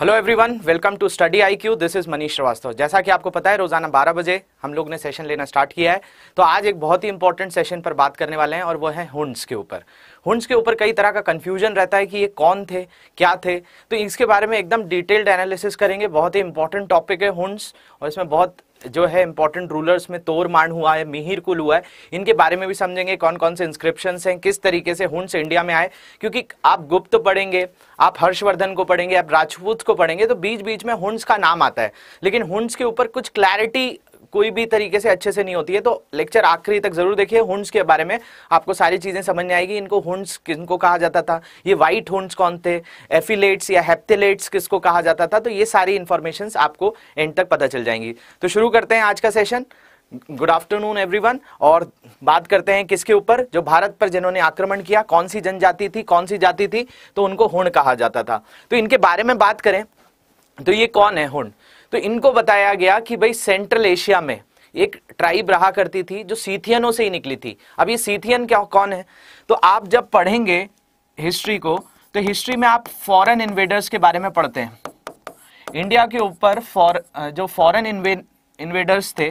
hello everyone welcome to study IQ this is Manish Srivastava जैसा कि आपको पता है रोजाना 12 बजे हम लोग ने सेशन लेना स्टार्ट किया है तो आज एक बहुत ही इंपॉर्टेंट सेशन पर बात करने वाले हैं और वो है हुंड्स के ऊपर हुंड्स के ऊपर कई तरह का कन्फ्यूजन रहता है कि ये कौन थे क्या थे तो इसके बारे में एकदम डिटेल्ड एनालिसिस करेंगे बहुत ही इंपॉर्टेंट टॉपिक है हुंड्स और इसमें बहुत जो है इंपॉर्टेंट रूलर्स में तोर मान हुआ है मिहिर कुल हुआ है इनके बारे में भी समझेंगे कौन कौन से इंस्क्रिप्शन हैं किस तरीके से से इंडिया में आए क्योंकि आप गुप्त पढ़ेंगे आप हर्षवर्धन को पढ़ेंगे आप राजपूत को पढ़ेंगे तो बीच बीच में हुंस का नाम आता है लेकिन हुंस के ऊपर कुछ क्लैरिटी कोई भी तरीके से अच्छे से नहीं होती है तो लेक्चर आखिरी तक जरूर देखिए हुंड्स के बारे में आपको सारी चीज़ें समझ में आएगी इनको हुंड्स किनको कहा जाता था ये वाइट हुंड्स कौन थे एफिलेट्स या हेप्टिलेट्स किसको कहा जाता था तो ये सारी इन्फॉर्मेशन आपको एंड तक पता चल जाएंगी तो शुरू करते हैं आज का सेशन गुड आफ्टरनून एवरीवन और बात करते हैं किसके ऊपर जो भारत पर जिन्होंने आक्रमण किया कौन सी जनजाति थी कौन सी जाति थी तो उनको हुण कहा जाता था तो इनके बारे में बात करें तो ये कौन है हुंड तो इनको बताया गया कि भाई सेंट्रल एशिया में एक ट्राइब रहा करती थी जो सीथियनों से ही निकली थी अब ये सीथियन क्या कौन है तो आप जब पढ़ेंगे हिस्ट्री को तो हिस्ट्री में आप फॉरेन इन्वेडर्स के बारे में पढ़ते हैं इंडिया के ऊपर फॉर जो फॉरेन इन्वे, इन्वेडर्स थे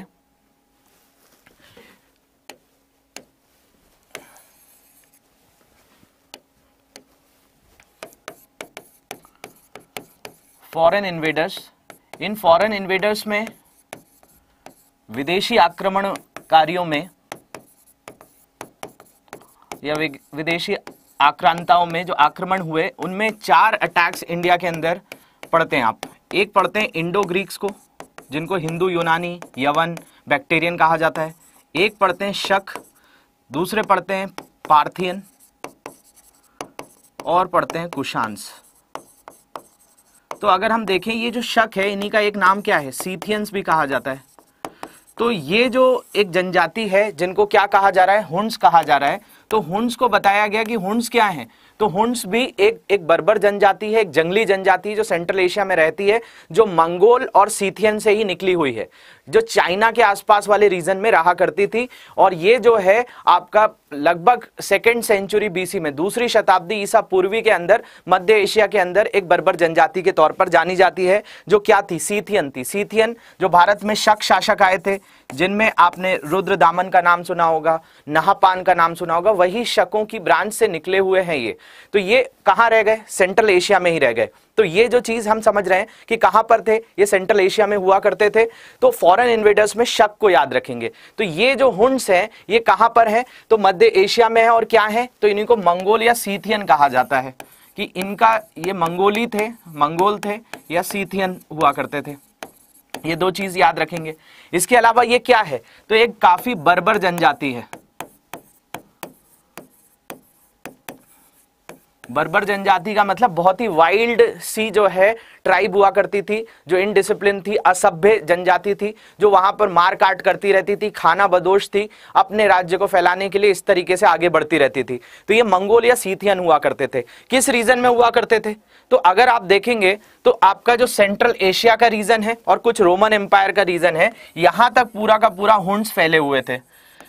फॉरेन इन्वेडर्स इन फॉरेन इन्वेडर्स में विदेशी आक्रमणकारियों में या विदेशी आक्रांताओं में जो आक्रमण हुए उनमें चार अटैक्स इंडिया के अंदर पढ़ते हैं आप एक पढ़ते हैं इंडो ग्रीक्स को जिनको हिंदू यूनानी यवन बैक्टेरियन कहा जाता है एक पढ़ते हैं शक दूसरे पढ़ते हैं पार्थियन और पढ़ते हैं कुशांश तो अगर हम देखें ये जो शक है इन्हीं का एक नाम क्या है सीथियंस भी कहा जाता है तो ये जो एक जनजाति है जिनको क्या कहा जा रहा है हुंस कहा जा रहा है तो हुंस को बताया गया कि हुंस क्या है तो हुंस भी एक एक बर्बर जनजाति है एक जंगली जनजाति जो सेंट्रल एशिया में रहती है जो मंगोल और सीथियन से ही निकली हुई है जो चाइना के आसपास वाले रीजन में रहा करती थी और ये जो है आपका लगभग सेकेंड सेंचुरी बीसी में दूसरी शताब्दी ईसा पूर्वी के अंदर मध्य एशिया के अंदर एक बर्बर जनजाति के तौर पर जानी जाती है जो क्या थी सीथियन थी सीथियन जो भारत में शक शासक आए थे जिनमें आपने रुद्र दामन का नाम सुना होगा नहापान का नाम सुना होगा वही शकों की ब्रांच से निकले हुए हैं ये तो ये कहां रह गए सेंट्रल एशिया में ही रह गए तो ये जो चीज हम समझ रहे हैं कि कहां पर थे ये सेंट्रल एशिया में हुआ करते थे तो फॉरेन इन्वेडर्स में शक को याद रखेंगे तो ये जो हुंड्स हैं ये कहां पर हैं तो मध्य एशिया में है और क्या है तो इन्हीं को मंगोल या सीथियन कहा जाता है कि इनका ये मंगोली थे मंगोल थे या सीथियन हुआ करते थे ये दो चीज याद रखेंगे इसके अलावा ये क्या है तो एक काफी बर्बर जनजाति है बर्बर जनजाति का मतलब बहुत ही वाइल्ड सी जो है ट्राइब हुआ करती थी जो इनडिसिप्लिन थी असभ्य जनजाति थी जो वहां पर मार काट करती रहती थी खाना बदोश थी अपने राज्य को फैलाने के लिए इस तरीके से आगे बढ़ती रहती थी तो ये मंगोल या सीथियन हुआ करते थे किस रीजन में हुआ करते थे तो अगर आप देखेंगे तो आपका जो सेंट्रल एशिया का रीजन है और कुछ रोमन एम्पायर का रीजन है यहां तक पूरा का पूरा हुंड्स फैले हुए थे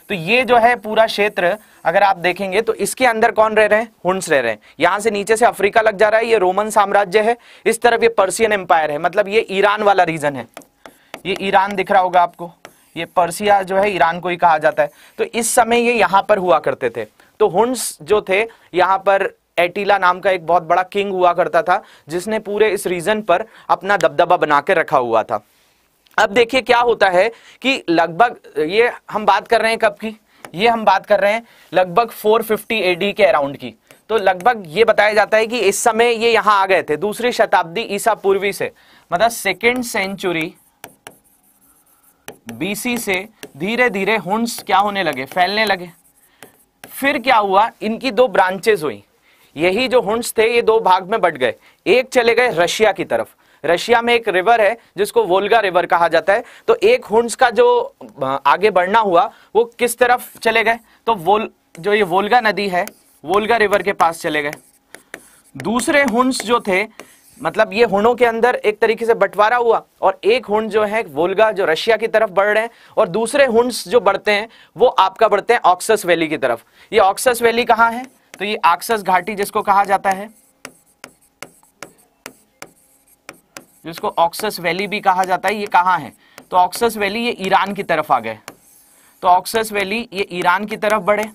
तो ये जो है पूरा क्षेत्र अगर आप देखेंगे तो इसके अंदर कौन रह रहे हैं हुंड्स रह रहे हैं यहां से नीचे से अफ्रीका लग जा रहा है ये रोमन साम्राज्य है इस तरफ ये पर्सियन एम्पायर है मतलब ये ईरान वाला रीजन है ये ईरान दिख रहा होगा आपको ये पर्सिया जो है ईरान को ही कहा जाता है तो इस समय ये यहां पर हुआ करते थे तो हुंड्स जो थे यहां पर एटीला नाम का एक बहुत बड़ा किंग हुआ करता था जिसने पूरे इस रीजन पर अपना दबदबा बना के रखा हुआ था अब देखिए क्या होता है कि लगभग ये हम बात कर रहे हैं कब की ये हम बात कर रहे हैं लगभग 450 एडी के अराउंड की तो लगभग ये बताया जाता है कि इस समय ये यहां आ गए थे दूसरी शताब्दी ईसा पूर्वी से मतलब सेकेंड सेंचुरी बीसी से धीरे धीरे हुंस क्या होने लगे फैलने लगे फिर क्या हुआ इनकी दो ब्रांचेस हुई यही जो हुंस थे ये दो भाग में बट गए एक चले गए रशिया की तरफ रशिया में एक रिवर है जिसको वोल्गा रिवर कहा जाता है तो एक हुंड्स का जो आगे बढ़ना हुआ वो किस तरफ चले गए तो वोल जो ये वोल्गा नदी है वोल्गा रिवर के पास चले गए दूसरे हुंड्स जो थे मतलब ये हुणों के अंदर एक तरीके से बंटवारा हुआ और एक हुंड जो है वोल्गा जो रशिया की तरफ बढ़ रहे हैं और दूसरे हुंड्स जो बढ़ते हैं वो आपका बढ़ते हैं ऑक्सस वैली की तरफ ये ऑक्सस वैली कहाँ है तो ये ऑक्सस घाटी जिसको कहा जाता है जिसको ऑक्सस वैली भी कहा जाता है ये कहाँ है तो ऑक्सस वैली ये ईरान की तरफ आ गए तो ऑक्सस वैली ये ईरान की तरफ बढ़े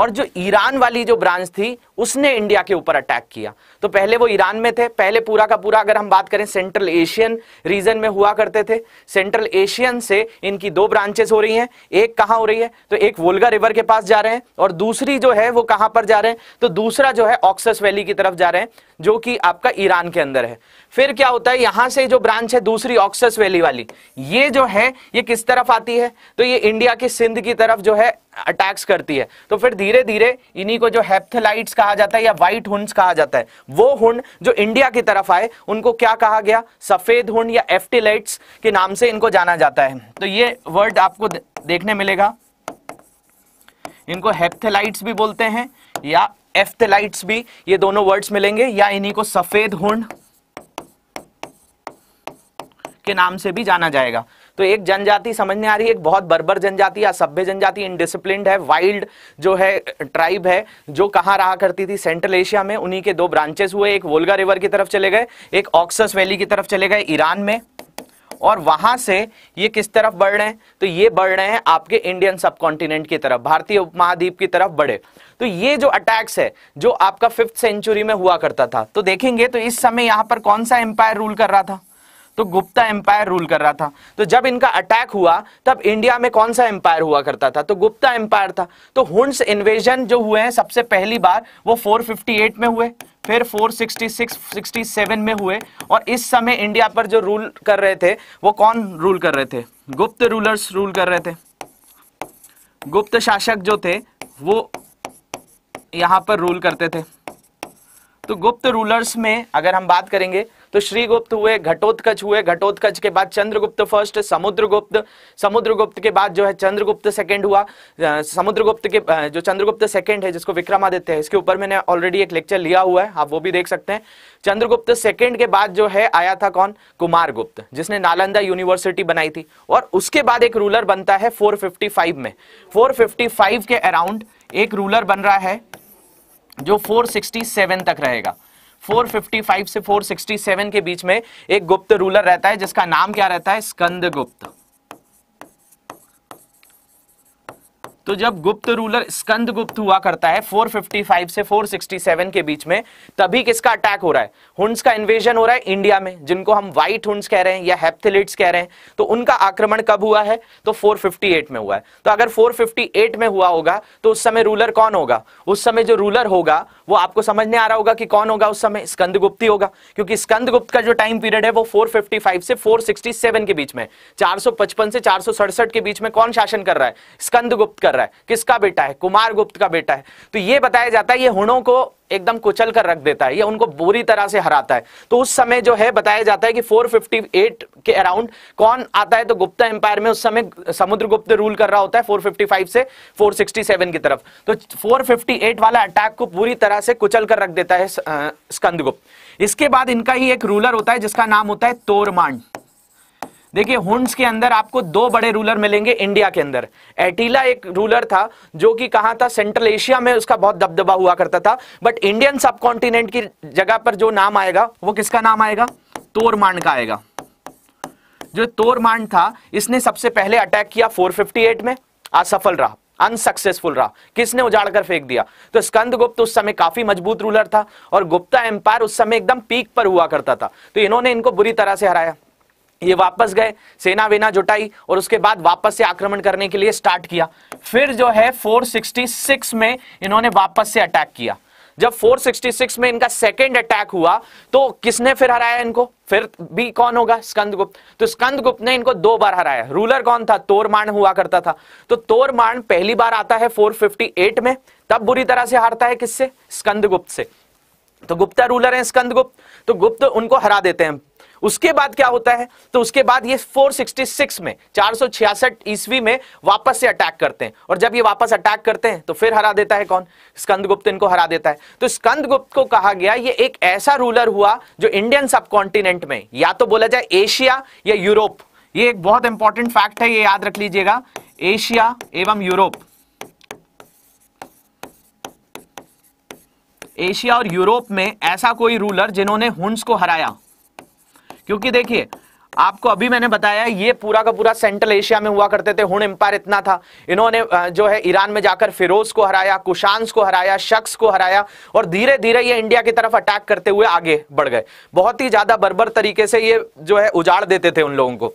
और जो ईरान वाली जो ब्रांच थी उसने इंडिया के ऊपर अटैक किया तो पहले वो ईरान में थे पहले पूरा का पूरा अगर हम बात करें सेंट्रल एशियन रीजन में हुआ करते थे सेंट्रल एशियन से इनकी दो ब्रांचेस हो रही हैं एक कहां हो रही है तो एक वोल्गा रिवर के पास जा रहे हैं और दूसरी जो है वो कहां पर जा रहे हैं तो दूसरा जो है ऑक्सस वैली की तरफ जा रहे हैं जो कि आपका ईरान के अंदर है फिर क्या होता है यहां से जो ब्रांच है दूसरी ऑक्सस वैली वाली ये जो है ये किस तरफ आती है तो ये इंडिया के सिंध की तरफ जो है अटैक्स करती है तो फिर धीरे धीरे इन्हीं को जो हेप्थलाइट्स का कहा जाता है या व्हाइट हुंड्स कहा जाता है वो हुंड जो इंडिया की तरफ आए उनको क्या कहा गया सफेद हुंड या एफ्टिलाइट्स के नाम से इनको जाना जाता है तो ये वर्ड आपको देखने मिलेगा इनको हेप्थेलाइट्स भी बोलते हैं या एफ्थेलाइट्स भी ये दोनों वर्ड्स मिलेंगे या इन्हीं को सफेद हुंड के नाम से भी जाना जाएगा तो एक जनजाति समझने आ रही है एक बहुत बर्बर जनजाति या सभ्य जनजाति इनडिसिप्लिन है वाइल्ड जो है ट्राइब है जो कहाँ रहा करती थी सेंट्रल एशिया में उन्हीं के दो ब्रांचेस हुए एक वोल्गा रिवर की तरफ चले गए एक ऑक्सस वैली की तरफ चले गए ईरान में और वहां से ये किस तरफ बढ़ रहे हैं तो ये बढ़ रहे हैं आपके इंडियन सब कॉन्टिनेंट की तरफ भारतीय उपमहाद्वीप की तरफ बढ़े तो ये जो अटैक्स है जो आपका फिफ्थ सेंचुरी में हुआ करता था तो देखेंगे तो इस समय यहां पर कौन सा एम्पायर रूल कर रहा था तो गुप्ता एम्पायर रूल कर रहा था तो जब इनका अटैक हुआ तब इंडिया में कौन सा एम्पायर हुआ करता था तो गुप्ता एम्पायर था तो हुंस इन्वेजन जो हुए हैं सबसे पहली बार वो 458 में हुए फिर 466 67 में हुए और इस समय इंडिया पर जो रूल कर रहे थे वो कौन रूल कर रहे थे गुप्त रूलर्स रूल कर रहे थे गुप्त शासक जो थे वो यहां पर रूल करते थे तो गुप्त रूलर्स में अगर हम बात करेंगे तो श्रीगुप्त हुए घटोत्कच हुए घटोत्कच के बाद चंद्रगुप्त फर्स्ट समुद्रगुप्त समुद्रगुप्त के बाद जो है चंद्रगुप्त सेकंड हुआ समुद्रगुप्त के जो चंद्रगुप्त सेकंड है जिसको विक्रमादित्य है इसके ऊपर मैंने ऑलरेडी एक लेक्चर लिया हुआ है आप वो भी देख सकते हैं चंद्रगुप्त सेकंड के बाद जो है आया था कौन कुमार गुप्त जिसने नालंदा यूनिवर्सिटी बनाई थी और उसके बाद एक रूलर बनता है फोर में फोर के अराउंड एक रूलर बन रहा है जो 467 तक रहेगा 455 से 467 के बीच में एक गुप्त रूलर रहता है जिसका नाम क्या रहता है स्कंद गुप्त तो जब गुप्त रूलर स्कंद गुप्त हुआ करता है 455 से 467 के बीच में तभी किसका अटैक हो रहा है हुंस का इन्वेजन हो रहा है इंडिया में जिनको हम व्हाइट हुंस कह रहे हैं या हेप्थिलिट्स कह रहे हैं तो उनका आक्रमण कब हुआ है तो 458 में हुआ है तो अगर 458 में हुआ होगा तो उस समय रूलर कौन होगा उस समय जो रूलर होगा वो आपको समझ समझने आ रहा होगा कि कौन होगा उस समय स्कंद ही होगा क्योंकि स्कंद का जो टाइम पीरियड है वो फोर से फोर के बीच में चार से चार के बीच में कौन शासन कर रहा है स्कंद कर रहा है किसका बेटा है कुमार गुप्त का बेटा है तो ये बताया जाता है ये हुणों को एकदम कुचल कर रख देता है ये उनको बुरी तरह से हराता है तो उस समय जो है बताया जाता है कि 458 के अराउंड कौन आता है तो गुप्ता एम्पायर में उस समय समुद्रगुप्त रूल कर रहा होता है 455 से 467 की तरफ तो 458 वाला अटैक को पूरी तरह से कुचल कर रख देता है स्कंदगुप्त इसके बाद इनका ही एक रूलर होता है जिसका नाम होता है तोरमांड देखिए हुंड्स के अंदर आपको दो बड़े रूलर मिलेंगे इंडिया के अंदर एटीला एक रूलर था जो कि कहा था सेंट्रल एशिया में उसका बहुत दबदबा हुआ करता था बट इंडियन सब कॉन्टिनेंट की जगह पर जो नाम आएगा वो किसका नाम आएगा तोरमांड का आएगा जो तोरमांड था इसने सबसे पहले अटैक किया फोर में असफल रहा अनसक्सेसफुल रहा किसने उजाड़ कर फेंक दिया तो स्कंद गुप्त उस समय काफी मजबूत रूलर था और गुप्ता एम्पायर उस समय एकदम पीक पर हुआ करता था तो इन्होंने इनको बुरी तरह से हराया ये वापस गए सेना वेना जुटाई और उसके बाद वापस से आक्रमण करने के लिए स्टार्ट किया फिर जो है 466 में इन्होंने वापस से अटैक किया जब 466 में इनका सेकेंड अटैक हुआ तो किसने फिर हराया इनको फिर भी कौन होगा स्कंदगुप्त तो स्कंदगुप्त ने इनको दो बार हराया रूलर कौन था तोरमान हुआ करता था तो तोरमान पहली बार आता है 458 में तब बुरी तरह से हारता है किससे स्कंदगुप्त से तो गुप्ता रूलर है स्कंदगुप्त तो गुप्त उनको हरा देते हैं उसके बाद क्या होता है तो उसके बाद ये 466 में चार ईस्वी में वापस से अटैक करते हैं और जब ये वापस अटैक करते हैं तो फिर हरा देता है कौन स्कंदगुप्त इनको हरा देता है तो स्कंदगुप्त को कहा गया ये एक ऐसा रूलर हुआ जो इंडियन सब कॉन्टिनेंट में या तो बोला जाए एशिया या यूरोप ये एक बहुत इंपॉर्टेंट फैक्ट है ये याद रख लीजिएगा एशिया एवं यूरोप एशिया और यूरोप में ऐसा कोई रूलर जिन्होंने हुंस को हराया क्योंकि देखिए आपको अभी मैंने बताया ये पूरा का पूरा सेंट्रल एशिया में हुआ करते थे हुन एम्पायर इतना था इन्होंने जो है ईरान में जाकर फिरोज को हराया कुशांस को हराया शख्स को हराया और धीरे धीरे ये इंडिया की तरफ अटैक करते हुए आगे बढ़ गए बहुत ही ज्यादा बर्बर तरीके से ये जो है उजाड़ देते थे उन लोगों को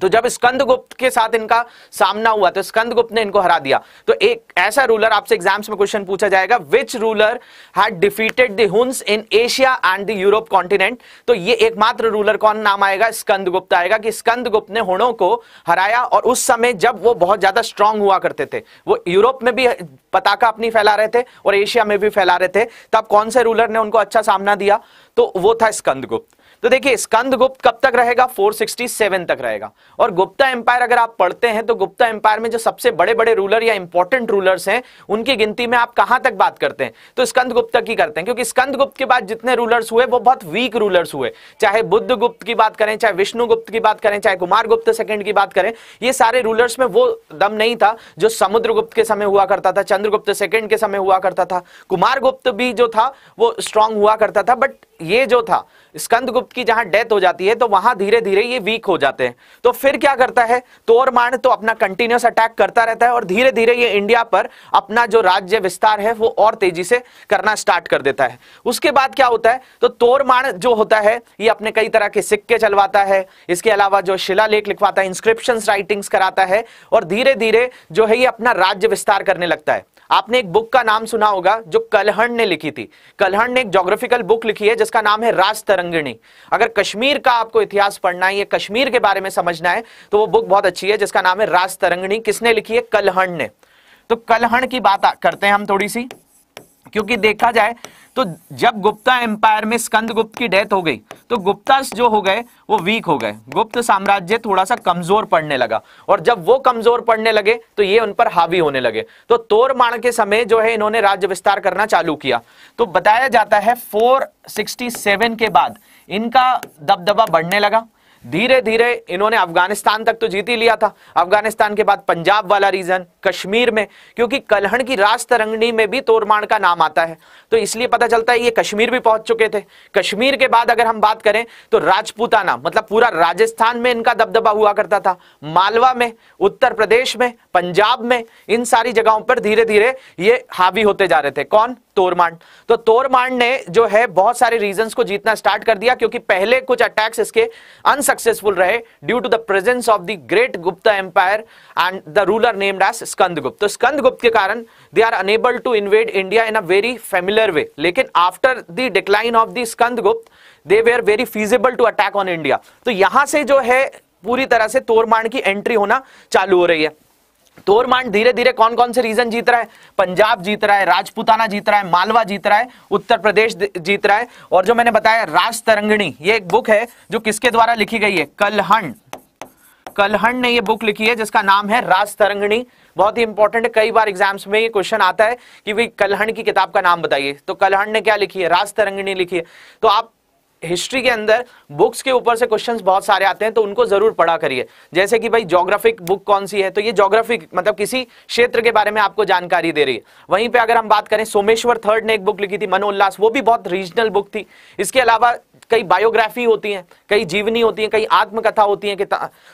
तो जब स्कंद गुप्त के साथ इनका सामना हुआ तो गुप्त ने इनको हरा दिया तो एक ऐसा रूलर आपसे एग्जाम्स में क्वेश्चन पूछा जाएगा which ruler had defeated the Huns in Asia and the Europe continent तो ये एकमात्र रूलर कौन नाम आएगा स्कंद गुप्त आएगा कि गुप्त ने हुणों को हराया और उस समय जब वो बहुत ज्यादा स्ट्रांग हुआ करते थे वो यूरोप में भी पताका अपनी फैला रहे थे और एशिया में भी फैला रहे थे तब कौन से रूलर ने उनको अच्छा सामना दिया तो वो था गुप्त तो देखिए गुप्त कब तक रहेगा 467 तक रहेगा और गुप्ता एम्पायर अगर आप पढ़ते हैं तो गुप्ता एम्पायर में जो सबसे बड़े बड़े रूलर या इंपॉर्टेंट रूलर्स हैं उनकी गिनती में आप कहां तक बात करते हैं तो स्कंद गुप्त की करते हैं क्योंकि गुप्त के बाद जितने रूलर्स हुए वो बहुत वीक रूलर्स हुए चाहे बुद्ध गुप्त की बात करें चाहे विष्णुगुप्त की बात करें चाहे कुमार गुप्त सेकंड की बात करें ये सारे रूलर्स में वो दम नहीं था जो समुद्रगुप्त के समय हुआ करता था चंद्रगुप्त सेकंड के समय हुआ करता था कुमार गुप्त भी जो था वो स्ट्रांग हुआ करता था बट ये जो था स्कंदगुप्त की जहां डेथ हो जाती है तो वहां धीरे धीरे ये वीक हो जाते हैं तो फिर क्या करता है तोरमाण तो अपना कंटिन्यूस अटैक करता रहता है और धीरे धीरे ये इंडिया पर अपना जो राज्य विस्तार है वो और तेजी से करना स्टार्ट कर देता है उसके बाद क्या होता है तो मान जो होता है ये अपने कई तरह के सिक्के चलवाता है इसके अलावा जो शिला लिखवाता है इंस्क्रिप्शन राइटिंग्स कराता है और धीरे धीरे जो है ये अपना राज्य विस्तार करने लगता है आपने एक बुक का नाम सुना होगा जो कलहण ने लिखी थी कलहण ने एक जोग्राफिकल बुक लिखी है जिसका नाम है राज तरंगिणी अगर कश्मीर का आपको इतिहास पढ़ना है या कश्मीर के बारे में समझना है तो वो बुक बहुत अच्छी है जिसका नाम है राज तरंगिणी किसने लिखी है कलहण ने तो कलहण की बात करते हैं हम थोड़ी सी क्योंकि देखा जाए तो जब गुप्ता एम्पायर में स्कंद गुप्त की डेथ हो गई तो गुप्ता जो हो गए वो वीक हो गए गुप्त साम्राज्य थोड़ा सा कमजोर पड़ने लगा और जब वो कमजोर पड़ने लगे तो ये उन पर हावी होने लगे तो माण के समय जो है इन्होंने राज्य विस्तार करना चालू किया तो बताया जाता है 467 के बाद इनका दबदबा बढ़ने लगा धीरे धीरे इन्होंने अफगानिस्तान तक तो जीत ही लिया था अफगानिस्तान के बाद पंजाब वाला रीजन कश्मीर में क्योंकि कलहण की राज तरंगणी में भी तोरमाण का नाम आता है तो इसलिए पता चलता है ये कश्मीर भी पहुंच चुके थे कश्मीर के बाद अगर हम बात करें तो राजपूताना मतलब पूरा राजस्थान में इनका दबदबा हुआ करता था मालवा में उत्तर प्रदेश में पंजाब में इन सारी जगहों पर धीरे धीरे ये हावी होते जा रहे थे कौन तोरमांड तो तोरमांड ने जो है बहुत सारे रीजंस को जीतना स्टार्ट कर दिया क्योंकि पहले कुछ अटैक्स इसके अनसक्सेसफुल रहे due to the presence of the great Gupta empire and the ruler named as Skandagupta तो स्कंदगुप्त के कारण they are unable to invade India in a very familiar way लेकिन after the decline of the Skandagupta they were very feasible to attack on India तो यहां से जो है पूरी तरह से तोरमांड की एंट्री होना चालू हो रही है तोरमांड धीरे धीरे कौन कौन से रीजन जीत रहा है पंजाब जीत रहा है राजपुताना जीत रहा है मालवा जीत रहा है उत्तर प्रदेश जीत रहा है और जो मैंने बताया राज तरंगणी ये एक बुक है जो किसके द्वारा लिखी गई है कलहण कलहण ने ये बुक लिखी है जिसका नाम है राज तरंगणी बहुत ही इंपॉर्टेंट कई बार एग्जाम्स में ये क्वेश्चन आता है कि भाई कलहण की किताब का नाम बताइए तो कलहण ने क्या लिखी है राज तरंगणी लिखी है तो आप हिस्ट्री के अंदर बुक्स के ऊपर से क्वेश्चंस बहुत सारे आते हैं तो उनको जरूर पढ़ा करिए जैसे कि भाई जोग्राफिक बुक कौन सी है तो ये जोग्राफिक मतलब किसी क्षेत्र के बारे में आपको जानकारी दे रही है वहीं पे अगर हम बात करें सोमेश्वर थर्ड ने एक बुक लिखी थी मनोल्लास वो भी बहुत रीजनल बुक थी इसके अलावा कई बायोग्राफी होती हैं कई जीवनी होती हैं कई आत्मकथा होती हैं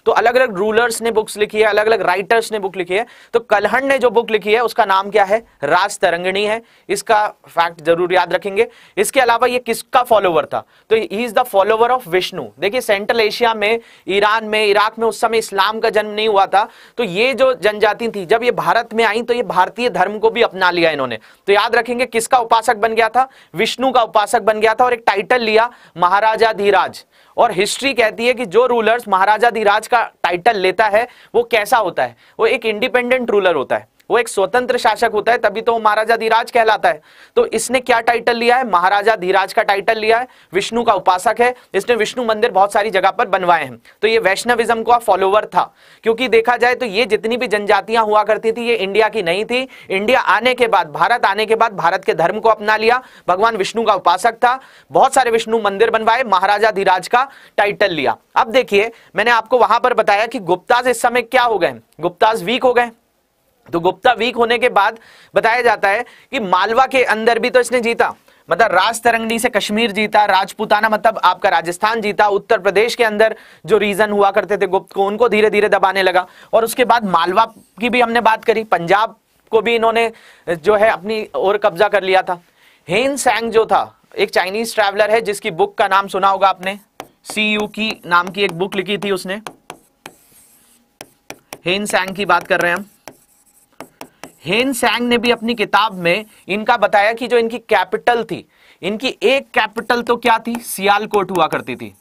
तो अलग अलग रूलर्स ने बुक्स लिखी है अलग अलग राइटर्स ने बुक लिखी है तो कलहण ने जो बुक लिखी है उसका नाम क्या है राज तरंगणी है इसका फैक्ट जरूर याद रखेंगे इसके अलावा ये किसका फॉलोवर था तो he is the follower of Vishnu देखिए सेंट्रल एशिया में ईरान में इराक में उस समय इस्लाम का जन्म नहीं हुआ था तो ये जो जनजाति थी जब ये भारत में आई तो ये भारतीय धर्म को भी अपना लिया इन्होंने तो याद रखेंगे किसका उपासक बन गया था विष्णु का उपासक बन गया था और एक टाइटल लिया महाराजा धीराज और हिस्ट्री कहती है कि जो रूलर्स महाराजा धीराज का टाइटल लेता है वो कैसा होता है वो एक इंडिपेंडेंट रूलर होता है वो एक स्वतंत्र शासक होता है तभी तो वो महाराजा धीराज कहलाता है तो इसने क्या टाइटल लिया है महाराजा धीराज का टाइटल लिया है विष्णु का उपासक है इसने विष्णु मंदिर बहुत सारी जगह पर बनवाए हैं तो ये वैष्णविज्म का फॉलोवर था क्योंकि देखा जाए तो ये जितनी भी जनजातियां हुआ करती थी ये इंडिया की नहीं थी इंडिया आने के बाद भारत आने के बाद भारत के धर्म को अपना लिया भगवान विष्णु का उपासक था बहुत सारे विष्णु मंदिर बनवाए महाराजा धीराज का टाइटल लिया अब देखिए मैंने आपको वहां पर बताया कि गुप्ताज इस समय क्या हो गए गुप्ताज वीक हो गए तो गुप्ता वीक होने के बाद बताया जाता है कि मालवा के अंदर भी तो इसने जीता मतलब राज तरंगनी से कश्मीर जीता राजपूताना मतलब आपका राजस्थान जीता उत्तर प्रदेश के अंदर जो रीजन हुआ करते थे गुप्त को उनको धीरे धीरे दबाने लगा और उसके बाद मालवा की भी हमने बात करी पंजाब को भी इन्होंने जो है अपनी ओर कब्जा कर लिया था हेन सैंग जो था एक चाइनीज ट्रैवलर है जिसकी बुक का नाम सुना होगा आपने सी यू की नाम की एक बुक लिखी थी उसने हेन सैंग की बात कर रहे हैं हम हेन सैंग ने भी अपनी किताब में इनका बताया कि जो इनकी कैपिटल थी इनकी एक कैपिटल तो क्या थी सियालकोट हुआ करती थी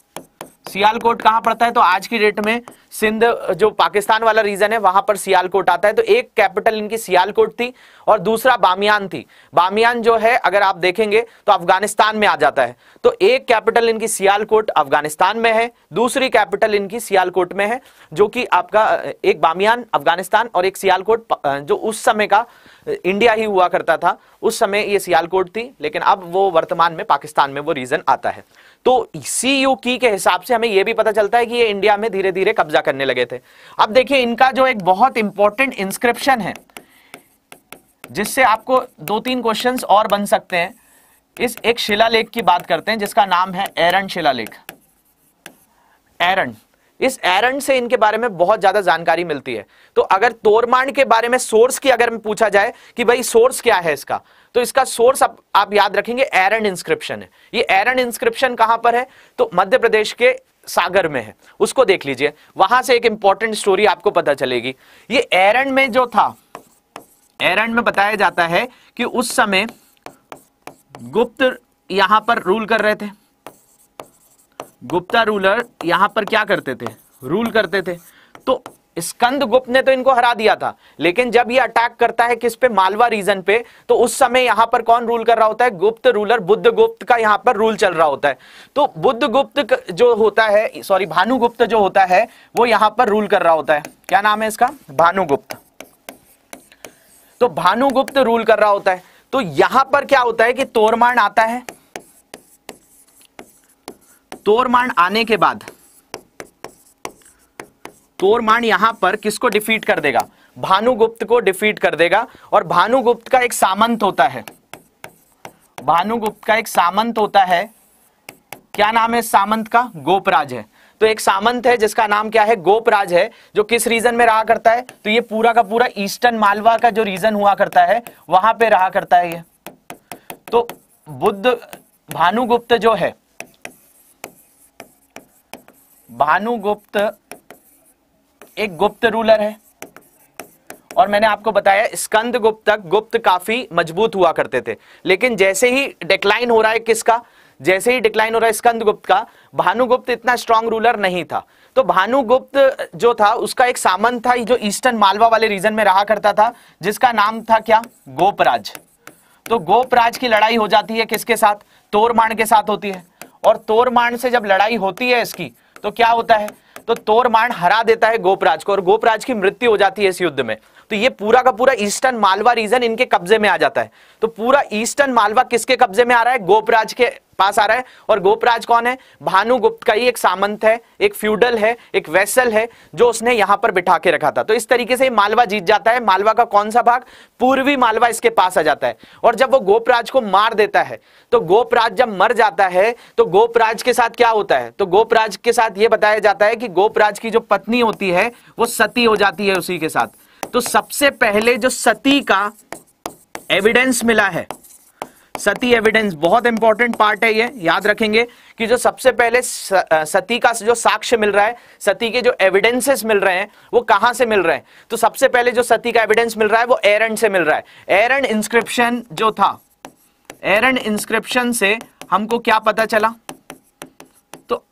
सियालकोट कहां पड़ता है तो आज की डेट में सिंध जो पाकिस्तान वाला रीजन है वहां पर सियालकोट आता है तो एक कैपिटल इनकी सियालकोट थी और दूसरा बामियान थी बामियान जो है अगर आप देखेंगे तो अफगानिस्तान में आ जाता है तो एक कैपिटल इनकी सियालकोट अफगानिस्तान में है दूसरी कैपिटल इनकी सियालकोट में है जो कि आपका एक बामियान अफगानिस्तान और एक सियालकोट जो उस समय का इंडिया ही हुआ करता था उस समय ये सियालकोट थी लेकिन अब वो वर्तमान में पाकिस्तान में वो रीजन आता है तो की के हिसाब से हमें यह भी पता चलता है कि ये इंडिया में धीरे धीरे कब्जा करने लगे थे अब देखिए इनका जो एक बहुत इंपॉर्टेंट इंस्क्रिप्शन है जिससे आपको दो तीन क्वेश्चंस और बन सकते हैं इस एक शिलालेख की बात करते हैं जिसका नाम है एरन शिलालेख एरन इस एरन से इनके बारे में बहुत ज्यादा जानकारी मिलती है तो अगर तोरमांड के बारे में सोर्स की अगर पूछा जाए कि भाई सोर्स क्या है इसका तो इसका सोर्स आप, आप याद रखेंगे एरन इंस्क्रिप्शन है ये एरन इंस्क्रिप्शन कहां पर है तो मध्य प्रदेश के सागर में है उसको देख लीजिए वहां से एक इंपॉर्टेंट स्टोरी आपको पता चलेगी ये एरन में जो था एरन में बताया जाता है कि उस समय गुप्त यहां पर रूल कर रहे थे गुप्ता रूलर यहां पर क्या करते थे रूल करते थे तो स्कंद गुप्त ने तो इनको हरा दिया था लेकिन जब ये अटैक करता है किस पे मालवा रीजन पे तो उस समय यहां पर कौन रूल कर रहा होता है गुप्त रूलर बुद्ध गुप्त का यहां पर रूल चल रहा होता है तो बुद्ध गुप्त जो होता है सॉरी भानुगुप्त जो होता है वो यहां पर रूल कर रहा होता है क्या नाम है इसका भानुगुप्त तो भानुगुप्त रूल कर रहा होता है तो यहां पर क्या होता है कि तोरमाण आता है तोरमाण आने के बाद तोरमांड यहां पर किसको डिफीट कर देगा भानुगुप्त को डिफीट कर देगा और भानुगुप्त का एक सामंत होता है भानुगुप्त का एक सामंत होता है क्या नाम है सामंत का गोपराज है तो एक सामंत है जिसका नाम क्या है गोपराज है जो किस रीजन में रहा करता है तो ये पूरा का पूरा ईस्टर्न मालवा का जो रीजन हुआ करता है वहां पे रहा करता है ये तो बुद्ध भानुगुप्त जो है भानुगुप्त एक गुप्त रूलर है और मैंने आपको बताया स्कंद गुप्त तक गुप्त काफी मजबूत हुआ करते थे लेकिन जैसे ही डिक्लाइन हो रहा है किसका जैसे ही डिक्लाइन हो रहा है गुप्त का भानुगुप्त इतना स्ट्रांग रूलर नहीं था तो भानुगुप्त जो था उसका एक सामंत था जो ईस्टर्न मालवा वाले रीजन में रहा करता था जिसका नाम था क्या गोपराज तो गोपराज की लड़ाई हो जाती है किसके साथ तोरमाण के साथ होती है और तोरमाण से जब लड़ाई होती है इसकी तो क्या होता है तो तोरमांड हरा देता है गोपराज को और गोपराज की मृत्यु हो जाती है इस युद्ध में तो ये पूरा का पूरा ईस्टर्न मालवा रीजन इनके कब्जे में आ जाता है तो पूरा ईस्टर्न मालवा किसके कब्जे में आ रहा है गोपराज के पास आ रहा है और गोपराज कौन है भानुगुप्त का ही एक सामंत है एक फ्यूडल है एक वैसल है जो उसने यहां पर बिठा के रखा था तो इस तरीके से मालवा जीत जाता है मालवा का कौन सा भाग पूर्वी मालवा इसके पास आ जाता है और जब वो गोपराज को मार देता है तो गोपराज जब मर जाता है तो गोपराज के साथ क्या होता है तो गोपराज के साथ यह बताया जाता है कि गोपराज की जो पत्नी होती है वो सती हो जाती है उसी के साथ तो सबसे पहले जो सती का एविडेंस मिला है सती एविडेंस बहुत इंपॉर्टेंट पार्ट है ये याद रखेंगे कि जो सबसे पहले सती का जो साक्ष्य मिल रहा है सती के जो एविडेंसेस मिल रहे हैं वो कहां से मिल रहे हैं तो सबसे पहले जो सती का एविडेंस मिल रहा है वो एरन से मिल रहा है एरन इंस्क्रिप्शन जो था एरन इंस्क्रिप्शन से हमको क्या पता चला तो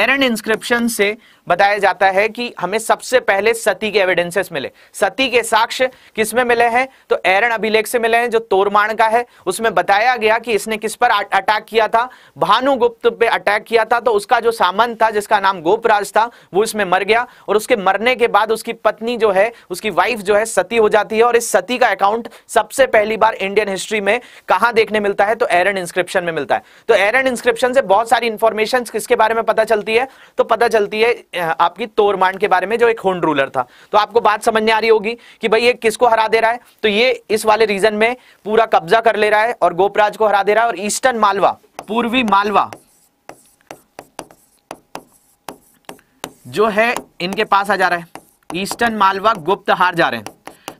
एरन इंस्क्रिप्शन से बताया जाता है कि हमें सबसे पहले सती के एविडेंसेस मिले सती के साक्ष्य किसमें मिले हैं तो एरन अभिलेख से मिले हैं जो तोरमाण का है उसमें बताया गया कि इसने किस पर अटैक किया था भानुगुप्त पे अटैक किया था तो उसका जो सामंत था जिसका नाम गोपराज था वो इसमें मर गया और उसके मरने के बाद उसकी पत्नी जो है उसकी वाइफ जो है सती हो जाती है और इस सती का अकाउंट सबसे पहली बार इंडियन हिस्ट्री में कहा देखने मिलता है तो एरन इंस्क्रिप्शन में मिलता है तो एरन इंस्क्रिप्शन से बहुत सारी इंफॉर्मेशन किसके बारे में पता चलती है तो पता चलती है आपकी तोरमांड के बारे में जो एक होंड रूलर था तो आपको बात समझने आ रही होगी कि भाई ये किसको हरा दे रहा है तो ये इस वाले रीजन में पूरा कब्जा कर ले रहा है और गोपराज को हरा दे रहा है और ईस्टर्न मालवा पूर्वी मालवा जो है इनके पास आ जा रहा है ईस्टर्न मालवा गुप्त हार जा रहे हैं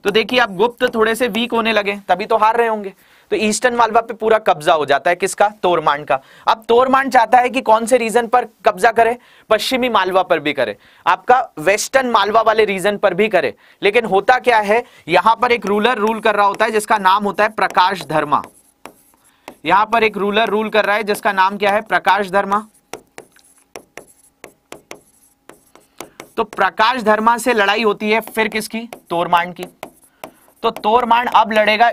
तो देखिए आप गुप्त थोड़े से वीक होने लगे तभी तो हार रहे होंगे तो ईस्टर्न मालवा पे पूरा कब्जा हो जाता है किसका तोरमान का अब तोरमान चाहता है कि कौन से रीजन पर कब्जा करे पश्चिमी मालवा पर भी करे आपका वेस्टर्न मालवा वाले रीजन पर भी करे लेकिन होता क्या है यहां पर एक रूलर रूल कर रहा होता है जिसका नाम होता है प्रकाश धर्मा यहां पर एक रूलर रूल कर रहा है जिसका नाम क्या है प्रकाश धर्मा तो प्रकाश धर्मा से लड़ाई होती है फिर किसकी तोरमांड की तो तोरमांड अब लड़ेगा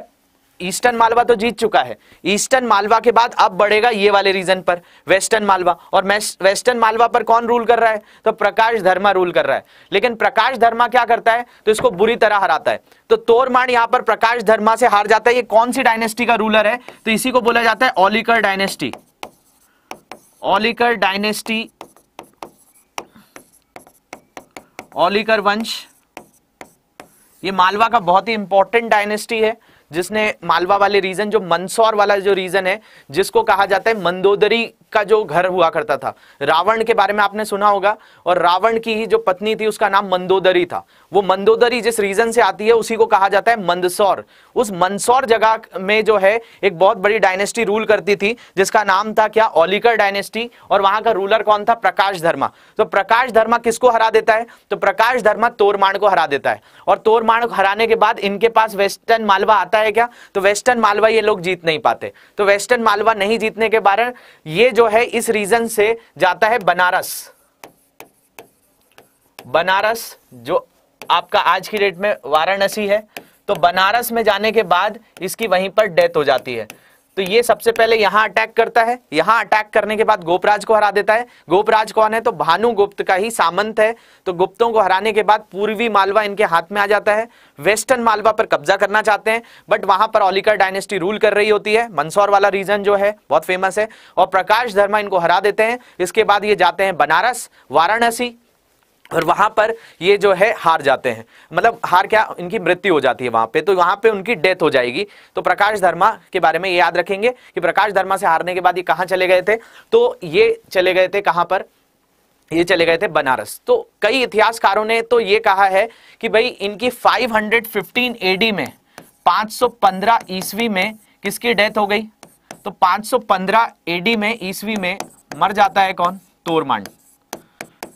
ईस्टर्न मालवा तो जीत चुका है ईस्टर्न मालवा के बाद अब बढ़ेगा ये वाले रीजन पर वेस्टर्न मालवा और वेस्टर्न मालवा पर कौन रूल कर रहा है तो प्रकाश धर्मा रूल कर रहा है लेकिन प्रकाश धर्मा क्या करता है तो इसको बुरी तरह हराता है तो तोरमाण यहां पर प्रकाश धर्मा से हार जाता है ये कौन सी डायनेस्टी का रूलर है तो इसी को बोला जाता है ओलिकर डायनेस्टी ओलिकर डायनेस्टी ओलिकर वंश ये मालवा का बहुत ही इंपॉर्टेंट डायनेस्टी है जिसने मालवा वाले रीजन जो मंदसौर वाला जो रीजन है जिसको कहा जाता है मंदोदरी का जो घर हुआ करता था रावण के बारे में आपने सुना होगा और रावण की ही जो पत्नी थी उसका नाम मंदोदरी था वो मंदोदरी जिस रीजन से आती है उसी को कहा जाता है मंदसौर उस मंदसौर जगह में जो है एक बहुत बड़ी डायनेस्टी रूल करती थी जिसका नाम था क्या ओलिकर डायनेस्टी और वहां का रूलर कौन था प्रकाश धर्मा तो प्रकाश धर्मा किसको हरा देता है तो प्रकाश धर्मा तोरमाण को हरा देता है और तोरमाण को हराने के बाद इनके पास वेस्टर्न मालवा आता है क्या तो वेस्टर्न मालवा ये लोग जीत नहीं पाते तो वेस्टर्न मालवा नहीं जीतने के कारण ये जो है इस रीजन से जाता है बनारस बनारस जो आपका आज की डेट में वाराणसी है तो बनारस में जाने के बाद इसकी वहीं पर डेथ हो जाती है तो ये सबसे पहले यहां अटैक करता है यहां अटैक करने के बाद गोपराज को हरा देता है गोपराज कौन है तो भानु गुप्त का ही सामंत है तो गुप्तों को हराने के बाद पूर्वी मालवा इनके हाथ में आ जाता है वेस्टर्न मालवा पर कब्जा करना चाहते हैं बट वहां पर ओलिकर डायनेस्टी रूल कर रही होती है मंदसौर वाला रीजन जो है बहुत फेमस है और प्रकाश धर्मा इनको हरा देते हैं इसके बाद ये जाते हैं बनारस वाराणसी और वहां पर ये जो है हार जाते हैं मतलब हार क्या इनकी मृत्यु हो जाती है वहां पे तो वहां पे उनकी डेथ हो जाएगी तो प्रकाश धर्मा के बारे में ये याद रखेंगे कि प्रकाश धर्मा से हारने के बाद ये कहां चले गए थे तो ये चले गए थे कहां पर ये चले गए थे बनारस तो कई इतिहासकारों ने तो ये कहा है कि भाई इनकी 515 एडी में 515 ईस्वी में किसकी डेथ हो गई तो 515 एडी में ईस्वी में मर जाता है कौन तोरमांड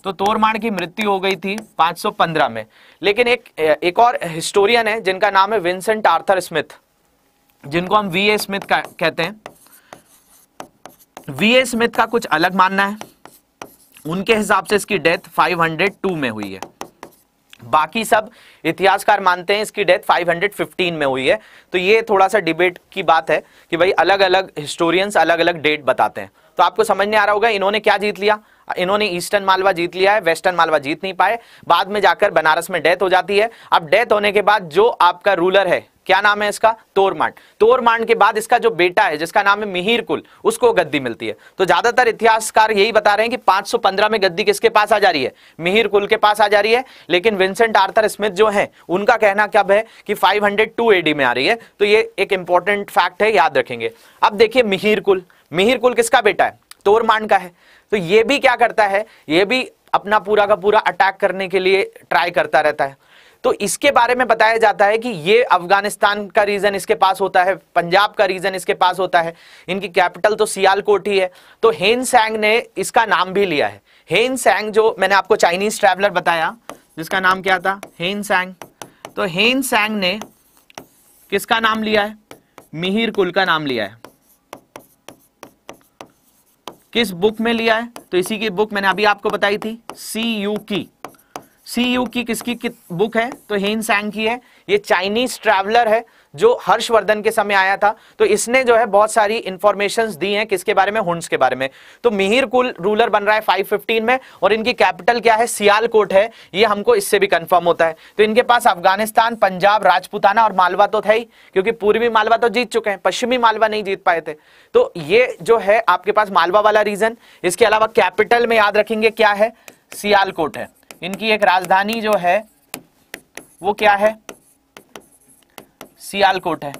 तो तोरमाण की मृत्यु हो गई थी 515 में लेकिन एक एक और हिस्टोरियन है जिनका नाम है विंसेंट आर्थर स्मिथ जिनको हम वी ए स्मिथ कहते हैं वी ए स्मिथ का कुछ अलग मानना है उनके हिसाब से इसकी डेथ 502 में हुई है बाकी सब इतिहासकार मानते हैं इसकी डेथ 515 में हुई है तो ये थोड़ा सा डिबेट की बात है कि भाई अलग अलग हिस्टोरियंस अलग अलग डेट बताते हैं तो आपको समझ नहीं आ रहा होगा इन्होंने क्या जीत लिया इन्होंने ईस्टर्न मालवा जीत लिया है वेस्टर्न मालवा जीत नहीं पाए बाद में जाकर बनारस में डेथ हो जाती है अब डेथ होने के बाद जो आपका रूलर है क्या नाम है इसका तोरमांड तोरमांड के बाद इसका जो बेटा है जिसका नाम है मिहिर कुल उसको गद्दी मिलती है तो ज्यादातर इतिहासकार यही बता रहे हैं कि 515 में गद्दी किसके पास आ जा रही है मिहिर कुल के पास आ जा रही है लेकिन विंसेंट आर्थर स्मिथ जो है उनका कहना क्या है कि 502 एडी में आ रही है तो ये एक इंपॉर्टेंट फैक्ट है याद रखेंगे अब देखिए मिहिर कुल मिहिर कुल किसका बेटा है मांड का है तो ये भी क्या करता है ये भी अपना पूरा का पूरा अटैक करने के लिए ट्राई करता रहता है तो इसके बारे में बताया जाता है कि ये अफगानिस्तान का रीजन इसके पास होता है पंजाब का रीजन इसके पास होता है इनकी कैपिटल तो सियालकोट ही है तो हेन सैंग ने इसका नाम भी लिया है हेन सैंग जो मैंने आपको चाइनीज ट्रैवलर बताया जिसका नाम क्या था हेन सैंग तो हेन सैंग ने किसका नाम लिया है मिहिर कुल का नाम लिया है किस बुक में लिया है तो इसी की बुक मैंने अभी आपको बताई थी सी यू की सी यू की किसकी बुक है तो हेन सैंग की है ये चाइनीज ट्रैवलर है जो हर्षवर्धन के समय आया था तो इसने जो है बहुत सारी इंफॉर्मेशन दी है किसके बारे में हुड्स के बारे में तो मिहिर कुल रूलर बन रहा है फाइव में और इनकी कैपिटल क्या है सियालकोट है ये हमको इससे भी कंफर्म होता है तो इनके पास अफगानिस्तान पंजाब राजपुताना और मालवा तो था ही क्योंकि पूर्वी मालवा तो जीत चुके हैं पश्चिमी मालवा नहीं जीत पाए थे तो ये जो है आपके पास मालवा वाला रीजन इसके अलावा कैपिटल में याद रखेंगे क्या है सियालकोट है इनकी एक राजधानी जो है वो क्या है सियालकोट है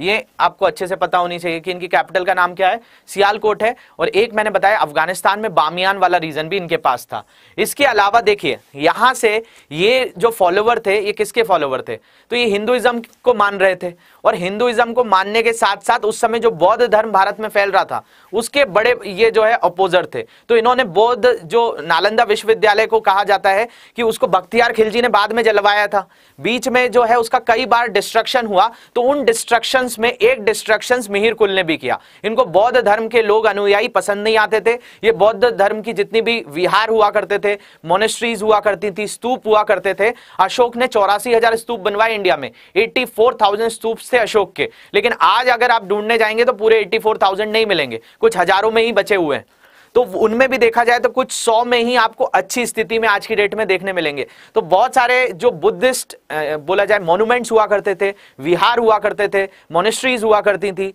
ये आपको अच्छे से पता होनी चाहिए कि इनकी कैपिटल का नाम क्या है सियालकोट है और एक मैंने बताया अफगानिस्तान में बामियान वाला रीजन भी इनके पास था इसके अलावा देखिए यहां से ये जो फॉलोवर थे ये किसके फॉलोवर थे तो ये हिंदुइज्म को मान रहे थे और हिंदुइज्म को मानने के साथ साथ उस समय जो बौद्ध धर्म भारत में फैल रहा था उसके बड़े ये जो है अपोजर थे तो इन्होंने बौद्ध जो नालंदा विश्वविद्यालय को कहा जाता है कि उसको बख्तियार खिलजी ने बाद में जलवाया था बीच में जो है उसका कई बार डिस्ट्रक्शन हुआ तो उन डिस्ट्रक्शन में एक डिस्ट्रक्शन मिहिर कुल ने भी किया इनको बौद्ध धर्म के लोग अनुयायी पसंद नहीं आते थे ये बौद्ध धर्म की जितनी भी विहार हुआ करते थे मोनेस्ट्रीज हुआ करती थी स्तूप हुआ करते थे अशोक ने चौरासी स्तूप बनवाए इंडिया में एट्टी स्तूप थे अशोक के लेकिन आज अगर आप ढूंढने जाएंगे तो पूरे 84,000 नहीं मिलेंगे कुछ हजारों में ही बचे हुए हैं तो उनमें भी देखा जाए तो कुछ सौ में ही आपको अच्छी स्थिति में आज की डेट में देखने मिलेंगे तो बहुत सारे जो बुद्धिस्ट बोला जाए मोन्यूमेंट्स हुआ करते थे विहार हुआ करते थे मोनिस्ट्रीज हुआ करती थी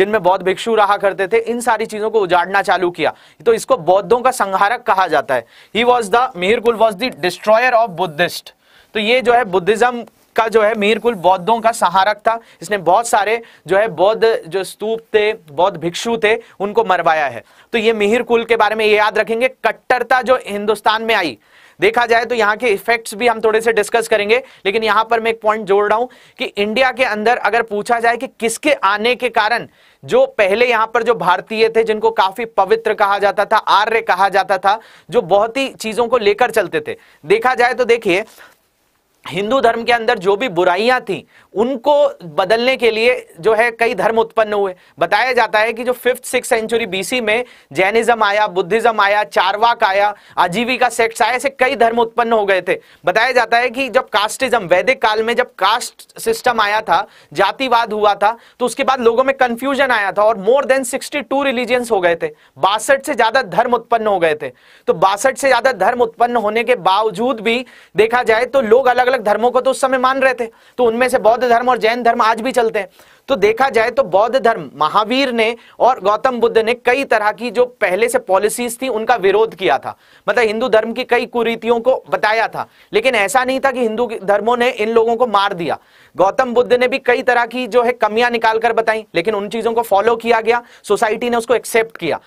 जिनमें बौद्ध भिक्षु रहा करते थे इन सारी चीजों को उजाड़ना चालू किया तो इसको बौद्धों का संहारक कहा जाता है he was the Mihir Gul was the destroyer of Buddhist तो ये जो है बुद्धिज्म का जो है मीरकुल बौद्धों का सहारक था इसने बहुत सारे जो है बौद्ध जो स्तूप थे बौद्ध भिक्षु थे उनको मरवाया है तो ये मिहिर कुल के बारे में ये याद रखेंगे कट्टरता जो हिंदुस्तान में आई देखा जाए तो यहाँ के इफेक्ट्स भी हम थोड़े से डिस्कस करेंगे लेकिन यहाँ पर मैं एक पॉइंट जोड़ रहा हूँ कि इंडिया के अंदर अगर पूछा जाए कि किसके आने के कारण जो पहले यहाँ पर जो भारतीय थे जिनको काफी पवित्र कहा जाता था आर्य कहा जाता था जो बहुत ही चीजों को लेकर चलते थे देखा जाए तो देखिए हिंदू धर्म के अंदर जो भी बुराइयां थी उनको बदलने के लिए जो है कई धर्म उत्पन्न हुए बताया जाता है कि जो फिफ्थ सिक्स सेंचुरी बीसी में जैनिज्म आया बुद्धिज्म आया चारवाक आया आजीविका सेक्ट आया ऐसे कई धर्म उत्पन्न हो गए थे बताया जाता है कि जब कास्टिज्म वैदिक काल में जब कास्ट सिस्टम आया था जातिवाद हुआ था तो उसके बाद लोगों में कंफ्यूजन आया था और more than sixty two religions हो गए थे बासठ से ज्यादा धर्म उत्पन्न हो गए थे तो बासठ से ज्यादा धर्म उत्पन्न होने के बावजूद भी देखा जाए तो लोग अलग अलग धर्मों को तो उस समय मान रहे थे तो उनमें से बौद्ध धर्म और जैन धर्म आज भी चलते हैं तो देखा जाए तो बौद्ध धर्म महावीर ने और गौतम बुद्ध ने कई तरह की जो पहले से पॉलिसीज थी उनका विरोध किया था मतलब हिंदू धर्म की कई कुरीतियों को बताया था लेकिन ऐसा नहीं था कि हिंदू धर्मों ने इन लोगों को मार दिया गौतम बुद्ध ने भी कई तरह की जो है कमियां निकालकर बताई लेकिन उन चीजों को फॉलो किया गया सोसाइटी ने उसको एक्सेप्ट किया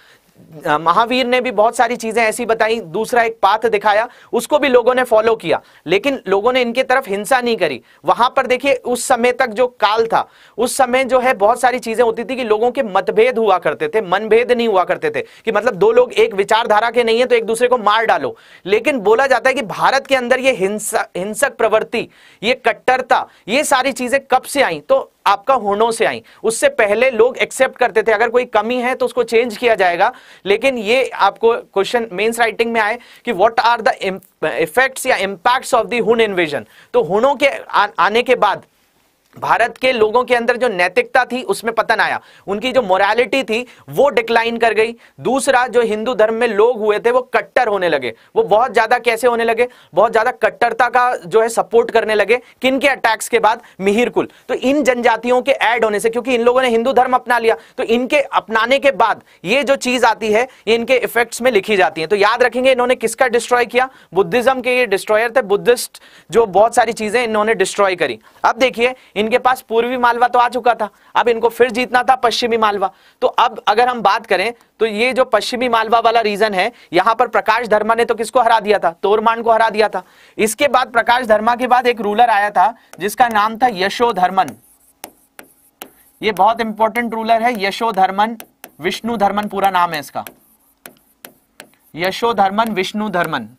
महावीर ने भी बहुत सारी चीजें ऐसी बताई दूसरा एक पाथ दिखाया उसको भी लोगों ने फॉलो किया लेकिन लोगों ने इनके तरफ हिंसा नहीं करी वहां पर देखिए उस समय तक जो काल था उस समय जो है बहुत सारी चीजें होती थी कि लोगों के मतभेद हुआ करते थे मनभेद नहीं हुआ करते थे कि मतलब दो लोग एक विचारधारा के नहीं है तो एक दूसरे को मार डालो लेकिन बोला जाता है कि भारत के अंदर यह हिंसा हिंसक प्रवृत्ति ये कट्टरता ये सारी चीजें कब से आई तो आपका होनों से आई उससे पहले लोग एक्सेप्ट करते थे अगर कोई कमी है तो उसको चेंज किया जाएगा लेकिन ये आपको क्वेश्चन मेंस राइटिंग में आए कि व्हाट आर द इफेक्ट्स या impacts of the Hun invasion तो हुनों के आ, आने के बाद भारत के लोगों के अंदर जो नैतिकता थी उसमें पतन आया उनकी जो मोरालिटी थी वो डिक्लाइन कर गई दूसरा जो हिंदू धर्म में लोग हुए थे वो कट्टर होने लगे वो बहुत ज्यादा कैसे होने लगे बहुत ज्यादा कट्टरता का जो है सपोर्ट करने लगे किन के अटैक्स के बाद मिहिरकुल तो इन जनजातियों के ऐड होने से क्योंकि इन लोगों ने हिंदू धर्म अपना लिया तो इनके अपनाने के बाद ये जो चीज आती है ये इनके इफेक्ट्स में लिखी जाती है तो याद रखेंगे इन्होंने किसका डिस्ट्रॉय किया बुद्धिज्म के ये डिस्ट्रॉयर थे बुद्धिस्ट जो बहुत सारी चीजें इन्होंने डिस्ट्रॉय करी अब देखिए इनके पास पूर्वी मालवा तो आ चुका था अब इनको फिर जीतना था पश्चिमी मालवा तो अब अगर हम बात करें तो ये जो पश्चिमी मालवा वाला रीजन है यहां पर प्रकाश धर्मा ने तो किसको हरा दिया था तोरमान को हरा दिया था इसके बाद प्रकाश धर्मा के बाद एक रूलर आया था जिसका नाम था यशोधर्मन ये बहुत इंपॉर्टेंट रूलर है यशोधर्मन विष्णु धर्मन पूरा नाम है इसका यशोधर्मन विष्णु धर्मन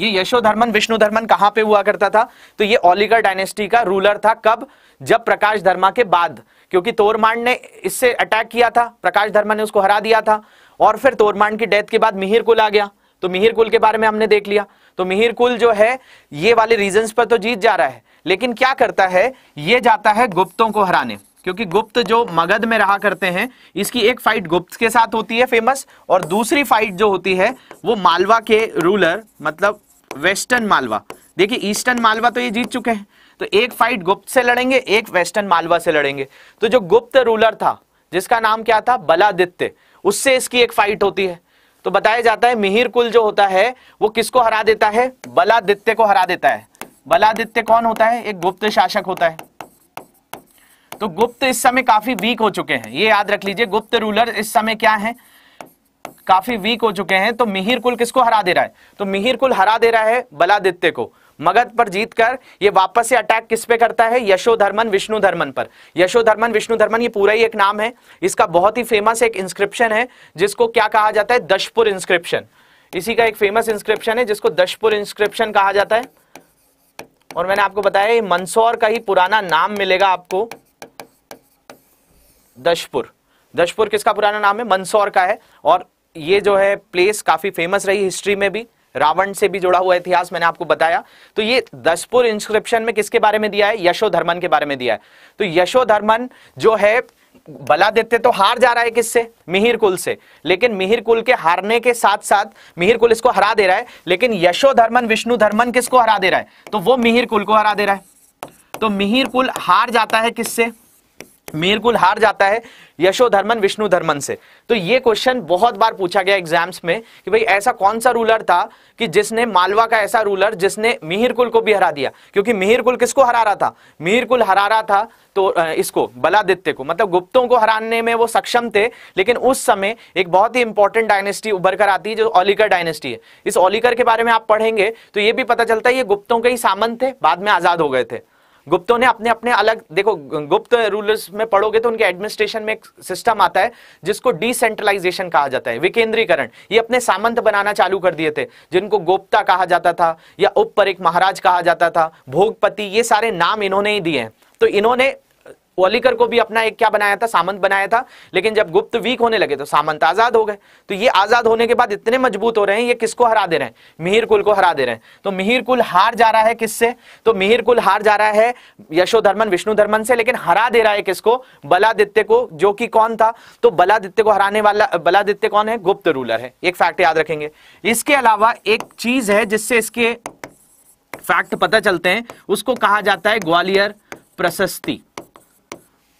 ये यशोधर्मन विष्णुधर्मन कहां पे हुआ करता था तो ये ओलिगर डायनेस्टी का रूलर था कब जब प्रकाश धर्मा के बाद क्योंकि तोरमांड ने इससे अटैक किया था प्रकाश धर्मा ने उसको हरा दिया था और फिर तोरमांड की डेथ के बाद मिहिर कुल आ गया तो मिहिर कुल के बारे में हमने देख लिया तो मिहिर कुल जो है ये वाले रीजन पर तो जीत जा रहा है लेकिन क्या करता है ये जाता है गुप्तों को हराने क्योंकि गुप्त जो मगध में रहा करते हैं इसकी एक फाइट गुप्त के साथ होती है फेमस और दूसरी फाइट जो होती है वो मालवा के रूलर मतलब वेस्टर्न मालवा देखिए ईस्टर्न मालवा तो ये जीत चुके हैं तो एक फाइट गुप्त से लड़ेंगे एक वेस्टर्न मालवा से लड़ेंगे तो जो गुप्त रूलर था जिसका नाम क्या था बलादित्य उससे इसकी एक फाइट होती है तो बताया जाता है मिहिर कुल जो होता है वो किसको हरा देता है बलादित्य को हरा देता है बलादित्य कौन होता है एक गुप्त शासक होता है तो गुप्त इस समय काफी वीक हो चुके हैं ये याद रख लीजिए गुप्त रूलर इस समय क्या है काफी वीक हो चुके हैं तो मिहिर कुल किसको हरा दे रहा है तो मिहिर कुल हरा दे रहा है बलादित्य को मगध पर जीतकर ये वापस से अटैक किस पे करता है यशोधर्मन विष्णुधर्मन पर यशोधर्मन विष्णुधर्मन ये पूरा ही एक नाम है इसका बहुत ही फेमस एक इंस्क्रिप्शन है जिसको क्या कहा जाता है दशपुर इंस्क्रिप्शन इसी का एक फेमस इंस्क्रिप्शन है जिसको दशपुर इंस्क्रिप्शन कहा जाता है और मैंने आपको बताया मंदसौर का ही पुराना नाम मिलेगा आपको दशपुर दशपुर किसका पुराना नाम है मंदसौर का है और ये जो है प्लेस काफी फेमस रही हिस्ट्री में भी रावण से भी जुड़ा हुआ इतिहास मैंने आपको बताया तो ये दशपुर इंस्क्रिप्शन में किसके बारे में दिया है यशोधर्मन के बारे में दिया है तो यशोधर्मन जो है बला देते तो हार जा रहा है किससे मिहिर कुल से लेकिन मिहिर कुल के हारने के साथ साथ मिहिर कुल इसको हरा दे रहा है लेकिन यशोधर्मन विष्णु धर्मन किसको हरा दे रहा है तो वो मिहिर कुल को हरा दे रहा है तो मिहिर कुल हार जाता है किससे मीरकुल हार जाता है यशो धर्मन विष्णु धर्मन से तो ये क्वेश्चन बहुत बार पूछा गया एग्जाम्स में कि भाई ऐसा कौन सा रूलर था कि जिसने मालवा का ऐसा रूलर जिसने मिहिरकुल को भी हरा दिया क्योंकि मिहिरकुल किसको हरा रहा था मिहिरकुल हरा रहा था तो इसको बलादित्य को मतलब गुप्तों को हराने में वो सक्षम थे लेकिन उस समय एक बहुत ही इंपॉर्टेंट डायनेस्टी उभर कर आती है जो ओलिकर डायनेस्टी है इस ओलिकर के बारे में आप पढ़ेंगे तो ये भी पता चलता है ये गुप्तों के ही सामंत थे बाद में आजाद हो गए थे गुप्तों ने अपने अपने अलग देखो गुप्त रूलर्स में पढ़ोगे तो उनके एडमिनिस्ट्रेशन में एक सिस्टम आता है जिसको डिसेंट्रलाइजेशन कहा जाता है विकेंद्रीकरण ये अपने सामंत बनाना चालू कर दिए थे जिनको गोप्ता कहा जाता था या उप महाराज कहा जाता था भोगपति ये सारे नाम इन्होंने ही दिए हैं तो इन्होंने वलीकर को भी अपना एक क्या बनाया था सामंत बनाया था लेकिन जब गुप्त वीक होने लगे तो सामंत आजाद हो गए तो ये आजाद होने के बाद इतने मजबूत हो रहे हैं ये किसको हरा दे रहे हैं मिहिर कुल को हरा दे रहे हैं तो मिहिर कुल हार जा रहा है किससे तो मिहिर कुल हार जा रहा है यशोधर्मन विष्णु धर्मन से लेकिन हरा दे रहा है किसको बलादित्य को जो कि कौन था तो बलादित्य को हराने वाला बलादित्य कौन है गुप्त रूलर है एक फैक्ट याद रखेंगे इसके अलावा एक चीज है जिससे इसके फैक्ट पता चलते हैं उसको कहा जाता है ग्वालियर प्रशस्ति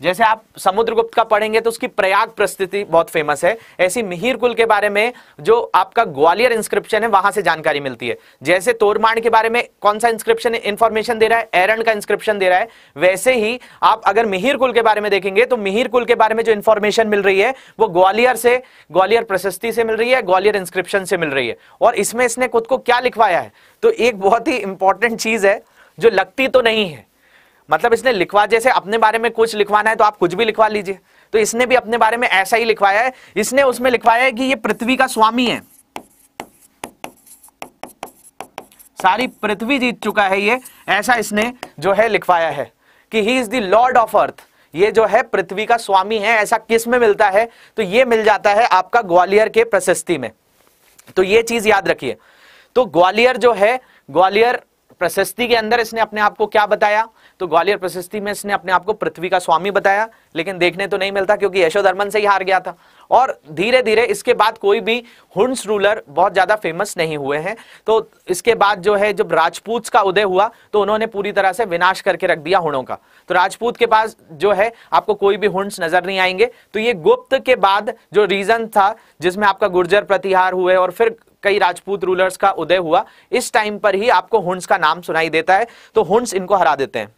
जैसे आप समुद्रगुप्त का पढ़ेंगे तो उसकी प्रयाग प्रस्तुति बहुत फेमस है ऐसी मिहिर कुल के बारे में जो आपका ग्वालियर इंस्क्रिप्शन है वहां से जानकारी मिलती है जैसे तोरमाण के बारे में कौन सा इंस्क्रिप्शन इंफॉर्मेशन दे रहा है एरन का इंस्क्रिप्शन दे रहा है वैसे ही आप अगर मिहिर कुल के बारे में देखेंगे तो मिहिर कुल के बारे में जो इंफॉर्मेशन मिल रही है वो ग्वालियर से ग्वालियर प्रशस्ति से मिल रही है ग्वालियर इंस्क्रिप्शन से मिल रही है और इसमें इसने खुद को क्या लिखवाया है तो एक बहुत ही इंपॉर्टेंट चीज है जो लगती तो नहीं है मतलब इसने लिखवा जैसे अपने बारे में कुछ लिखवाना है तो आप कुछ भी लिखवा लीजिए तो इसने भी अपने बारे में ऐसा ही लिखवाया है इसने उसमें लिखवाया है कि ये पृथ्वी का स्वामी है सारी पृथ्वी जीत चुका है ये ऐसा इसने जो है लिखवाया है कि he is the lord of earth ये जो है पृथ्वी का स्वामी है ऐसा किस में मिलता है तो ये मिल जाता है आपका ग्वालियर के प्रशस्ति में तो ये चीज याद रखिए तो ग्वालियर जो है ग्वालियर प्रशस्ति के अंदर इसने अपने आप को क्या बताया तो ग्वालियर प्रशस्ति में इसने अपने आप को पृथ्वी का स्वामी बताया लेकिन देखने तो नहीं मिलता क्योंकि यशोधर्मन से ही हार गया था और धीरे धीरे इसके बाद कोई भी हुंस रूलर बहुत ज्यादा फेमस नहीं हुए हैं तो इसके बाद जो है जब राजपूत का उदय हुआ तो उन्होंने पूरी तरह से विनाश करके रख दिया हुणों का तो राजपूत के पास जो है आपको कोई भी हुंस नजर नहीं आएंगे तो ये गुप्त के बाद जो रीजन था जिसमें आपका गुर्जर प्रतिहार हुए और फिर कई राजपूत रूलर्स का उदय हुआ इस टाइम पर ही आपको हुंस का नाम सुनाई देता है तो हुंस इनको हरा देते हैं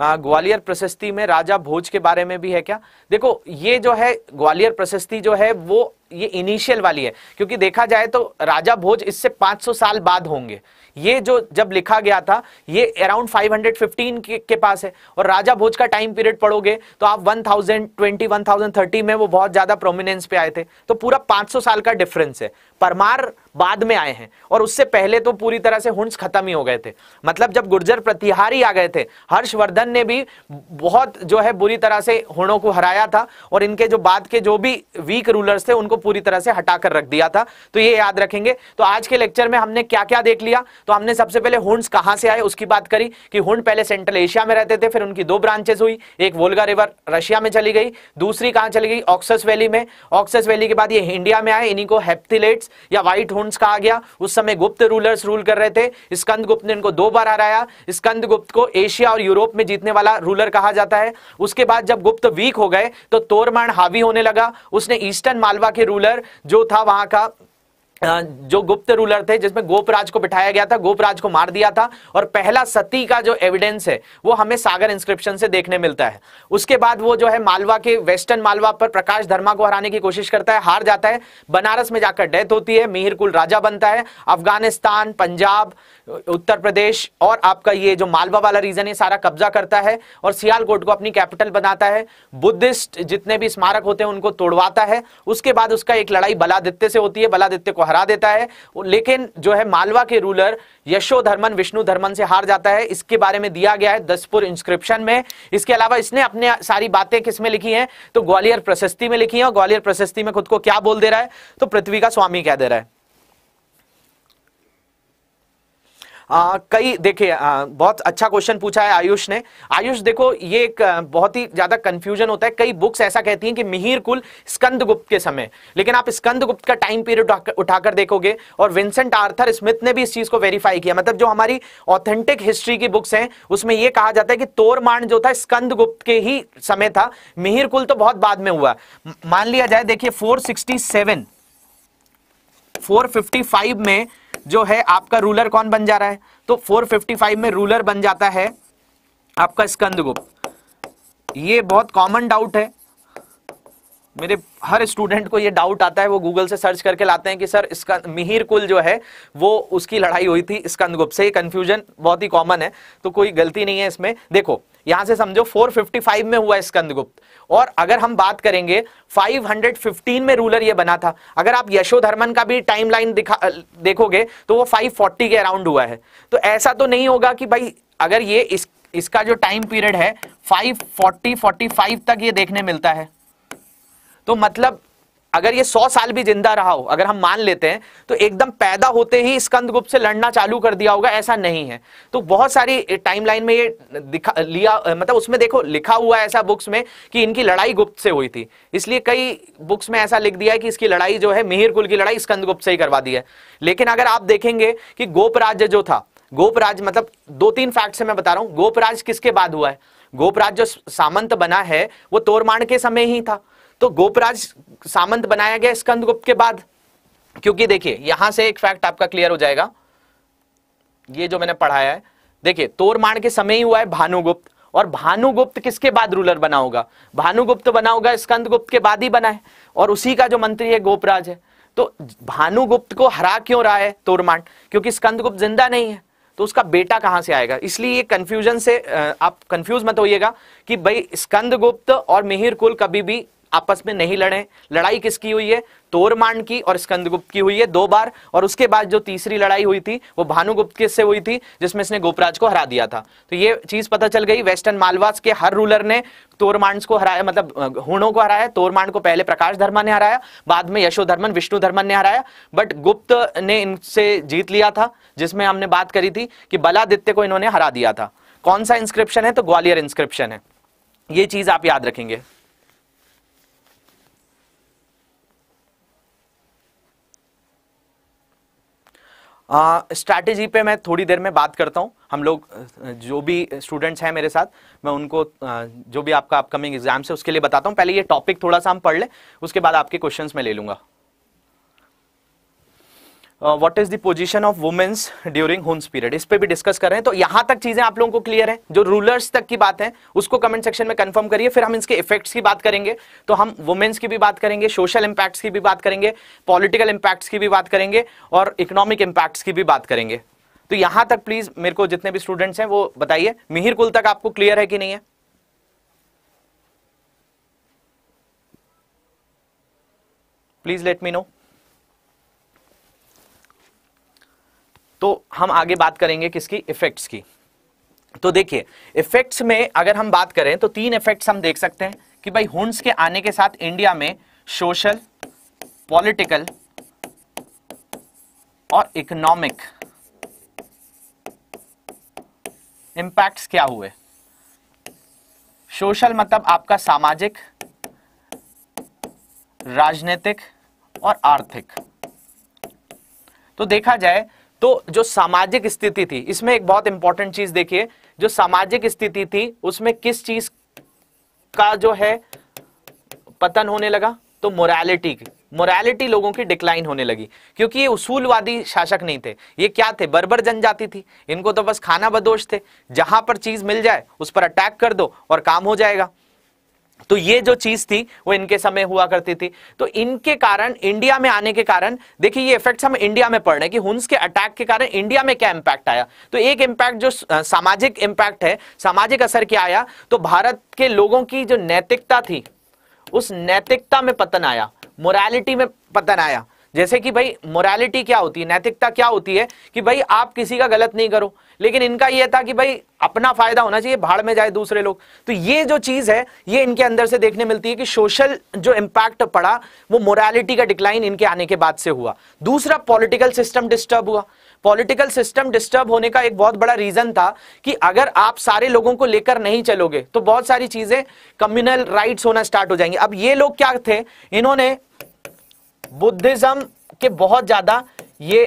हाँ, ग्वालियर प्रशस्ति में राजा भोज के बारे में भी है क्या देखो ये जो है ग्वालियर प्रशस्ति जो है वो ये इनिशियल वाली है क्योंकि देखा जाए तो राजा भोज इससे 500 साल बाद होंगे ये जो जब लिखा गया था ये अराउंड 515 के, के पास है और राजा भोज का टाइम पीरियड पढ़ोगे तो आप 1020 1030 में वो बहुत ज्यादा प्रोमिनेंस पे आए थे तो पूरा 500 साल का डिफरेंस है परमार बाद में आए हैं और उससे पहले तो पूरी तरह से हुंस खत्म ही हो गए थे मतलब जब गुर्जर प्रतिहारी आ गए थे हर्षवर्धन ने भी बहुत जो है बुरी तरह से हुणों को हराया था और इनके जो बाद के जो भी वीक रूलर्स थे उनको पूरी तरह से हटाकर रख दिया था तो ये याद रखेंगे तो आज के लेक्चर में हमने क्या क्या देख लिया तो हमने सबसे पहले हुंस कहाँ से आए उसकी बात करी कि हुंड पहले सेंट्रल एशिया में रहते थे फिर उनकी दो ब्रांचेस हुई एक वोलगा रिवर रशिया में चली गई दूसरी कहाँ चली गई ऑक्सस वैली में ऑक्सस वैली के बाद ये इंडिया में आए इन्हीं को हेप्थिलेट्स होन्स या व्हाइट होन्स कहा गया उस समय गुप्त रूलर्स रूल कर रहे थे स्कंद गुप्त ने इनको दो बार हराया स्कंद गुप्त को एशिया और यूरोप में जीतने वाला रूलर कहा जाता है उसके बाद जब गुप्त वीक हो गए तो तोरमाण हावी होने लगा उसने ईस्टर्न मालवा के रूलर जो था वहां का जो गुप्त रूलर थे जिसमें गोपराज को बिठाया गया था गोपराज को मार दिया था और पहला सती का जो एविडेंस है वो हमें सागर इंस्क्रिप्शन से देखने मिलता है उसके बाद वो जो है मालवा के वेस्टर्न मालवा पर प्रकाश धर्मा को हराने की कोशिश करता है हार जाता है बनारस में जाकर डेथ होती है मिहिरकुल राजा बनता है अफगानिस्तान पंजाब उत्तर प्रदेश और आपका ये जो मालवा वाला रीजन है सारा कब्जा करता है और सियालकोट को अपनी कैपिटल बनाता है बुद्धिस्ट जितने भी स्मारक होते हैं उनको तोड़वाता है उसके बाद उसका एक लड़ाई बलादित्य से होती है बलादित्य को हरा देता है लेकिन जो है मालवा के रूलर यशोधर्मन विष्णु धर्मन से हार जाता है इसके बारे में दिया गया है दसपुर इंस्क्रिप्शन में इसके अलावा इसने अपने सारी बातें किसमें लिखी हैं तो ग्वालियर प्रशस्ति में लिखी है और ग्वालियर प्रशस्ति में खुद को क्या बोल दे रहा है तो पृथ्वी का स्वामी कह दे रहा है आ, कई देखिए बहुत अच्छा क्वेश्चन पूछा है आयुष ने आयुष देखो ये एक बहुत ही ज्यादा कंफ्यूजन होता है कई बुक्स ऐसा कहती हैं कि मिहिर कुल स्कंद गुप्त के समय लेकिन आप स्कंद गुप्त का टाइम पीरियड उठाकर देखोगे और विंसेंट आर्थर स्मिथ ने भी इस चीज को वेरीफाई किया मतलब जो हमारी ऑथेंटिक हिस्ट्री की बुक्स हैं उसमें यह कहा जाता है कि तोरमांड जो था स्कंद गुप्त के ही समय था मिहिर कुल तो बहुत बाद में हुआ मान लिया जाए देखिए फोर 455 में जो है आपका रूलर कौन बन जा रहा है तो 455 में रूलर बन जाता है आपका स्कंदगुप्त ये बहुत कॉमन डाउट है मेरे हर स्टूडेंट को ये डाउट आता है वो गूगल से सर्च करके लाते हैं कि सर इसका मिहिर कुल जो है वो उसकी लड़ाई हुई थी स्कंदगुप्त से कंफ्यूजन बहुत ही कॉमन है तो कोई गलती नहीं है इसमें देखो यहां से समझो 455 में हुआ स्कंदगुप्त और अगर हम बात करेंगे 515 में रूलर ये बना था अगर आप यशोधर्मन का भी टाइमलाइन दिखा देखोगे तो वो 540 के अराउंड हुआ है तो ऐसा तो नहीं होगा कि भाई अगर ये इस, इसका जो टाइम पीरियड है 540 45 तक ये देखने मिलता है तो मतलब अगर ये सौ साल भी जिंदा रहा हो अगर हम मान लेते हैं तो एकदम पैदा होते ही स्कंदगुप्त से लड़ना चालू कर दिया होगा ऐसा नहीं है तो बहुत सारी टाइमलाइन में ये दिखा लिया मतलब उसमें देखो लिखा हुआ ऐसा बुक्स में कि इनकी लड़ाई गुप्त से हुई थी इसलिए कई बुक्स में ऐसा लिख दिया है कि इसकी लड़ाई जो है मिहिर कुल की लड़ाई स्कंदगुप्त से ही करवा दी है लेकिन अगर आप देखेंगे कि गोप राज्य जो था गोपराज मतलब दो तीन फैक्ट से मैं बता रहा हूं गोपराज किसके बाद हुआ है गोपराज जो सामंत बना है वो तोरमाण के समय ही था तो गोपराज सामंत बनाया गया स्कंद गुप्त के बाद क्योंकि देखिए यहां से एक फैक्ट आपका क्लियर हो जाएगा ये जो मैंने पढ़ाया है देखिए तोरमाण के समय ही हुआ है भानुगुप्त और भानुगुप्त किसके बाद रूलर बना होगा भानुगुप्त बना होगा स्कंदगुप्त के बाद ही बना है और उसी का जो मंत्री है गोपराज है तो भानुगुप्त को हरा क्यों रहा है तोरमाण क्योंकि स्कंदगुप्त जिंदा नहीं है तो उसका बेटा कहां से आएगा इसलिए ये कंफ्यूजन से आप कंफ्यूज मत होइएगा कि भाई स्कंदगुप्त और मिहिर कुल कभी भी आपस में नहीं लड़े लड़ाई किसकी हुई है तोरमांड की और स्कंदगुप्त की हुई है दो बार और उसके बाद जो तीसरी लड़ाई हुई थी वो भानुगुप्त से हुई थी जिसमें इसने गोपराज को हरा दिया था तो ये चीज पता चल गई वेस्टर्न मालवास के हर रूलर ने तोरमांड को हराया मतलब हुणों को हराया तोरमांड को पहले प्रकाश धर्मा ने हराया बाद में यशोधर्मन विष्णु धर्मन ने हराया बट गुप्त ने इनसे जीत लिया था जिसमें हमने बात करी थी कि बलादित्य को इन्होंने हरा दिया था कौन सा इंस्क्रिप्शन है तो ग्वालियर इंस्क्रिप्शन है ये चीज आप याद रखेंगे स्ट्रैटेजी पे मैं थोड़ी देर में बात करता हूँ हम लोग जो भी स्टूडेंट्स हैं मेरे साथ मैं उनको जो भी आपका अपकमिंग एग्जाम्स है उसके लिए बताता हूँ पहले ये टॉपिक थोड़ा सा हम पढ़ लें उसके बाद आपके क्वेश्चंस मैं ले लूँगा what is the position of womens during homes period इस पर भी डिस्कस कर रहे हैं तो यहां तक चीजें आप लोगों को क्लियर है जो रूलर्स तक की बात है उसको कमेंट सेक्शन में कंफर्म करिए फिर हम इसके इफेक्ट्स की बात करेंगे तो हम वुमेन्स की भी बात करेंगे सोशल इंपैक्ट्स की भी बात करेंगे पॉलिटिकल इंपैक्ट्स की भी बात करेंगे और इकोनॉमिक इंपैक्ट्स की भी बात करेंगे तो यहां तक प्लीज मेरे को जितने भी स्टूडेंट्स हैं वो बताइए मिहिर कुल तक आपको क्लियर है कि नहीं है प्लीज लेट मी नो तो हम आगे बात करेंगे किसकी इफेक्ट्स की तो देखिए इफेक्ट्स में अगर हम बात करें तो तीन इफेक्ट्स हम देख सकते हैं कि भाई हुंड्स के आने के साथ इंडिया में सोशल पॉलिटिकल और इकोनॉमिक इंपैक्ट्स क्या हुए सोशल मतलब आपका सामाजिक राजनीतिक और आर्थिक तो देखा जाए तो जो सामाजिक स्थिति थी इसमें एक बहुत इंपॉर्टेंट चीज देखिए जो सामाजिक स्थिति थी उसमें किस चीज का जो है पतन होने लगा तो मोरालिटी की मोरालिटी लोगों की डिक्लाइन होने लगी क्योंकि ये उसूलवादी शासक नहीं थे ये क्या थे बर्बर जनजाति थी इनको तो बस खाना बदोश थे जहां पर चीज मिल जाए उस पर अटैक कर दो और काम हो जाएगा तो ये जो चीज थी वो इनके समय हुआ करती थी तो इनके कारण इंडिया में आने के कारण देखिए ये इफेक्ट्स हम इंडिया में पढ़ रहे हैं कि हुंस के अटैक के कारण इंडिया में क्या इंपैक्ट आया तो एक इंपैक्ट जो सामाजिक इंपैक्ट है सामाजिक असर क्या आया तो भारत के लोगों की जो नैतिकता थी उस नैतिकता में पतन आया मोरालिटी में पतन आया जैसे कि भाई मोरालिटी क्या होती है नैतिकता क्या होती है कि भाई आप किसी का गलत नहीं करो लेकिन इनका यह था कि भाई अपना फायदा होना चाहिए भाड़ में जाए दूसरे लोग तो ये जो चीज है ये इनके अंदर से देखने मिलती है कि सोशल जो इम्पैक्ट पड़ा वो मोरालिटी का डिक्लाइन इनके आने के बाद से हुआ दूसरा पॉलिटिकल सिस्टम डिस्टर्ब हुआ पॉलिटिकल सिस्टम डिस्टर्ब होने का एक बहुत बड़ा रीजन था कि अगर आप सारे लोगों को लेकर नहीं चलोगे तो बहुत सारी चीजें कम्युनल राइट्स होना स्टार्ट हो जाएंगी अब ये लोग क्या थे इन्होंने बुद्धिज्म के बहुत ज्यादा ये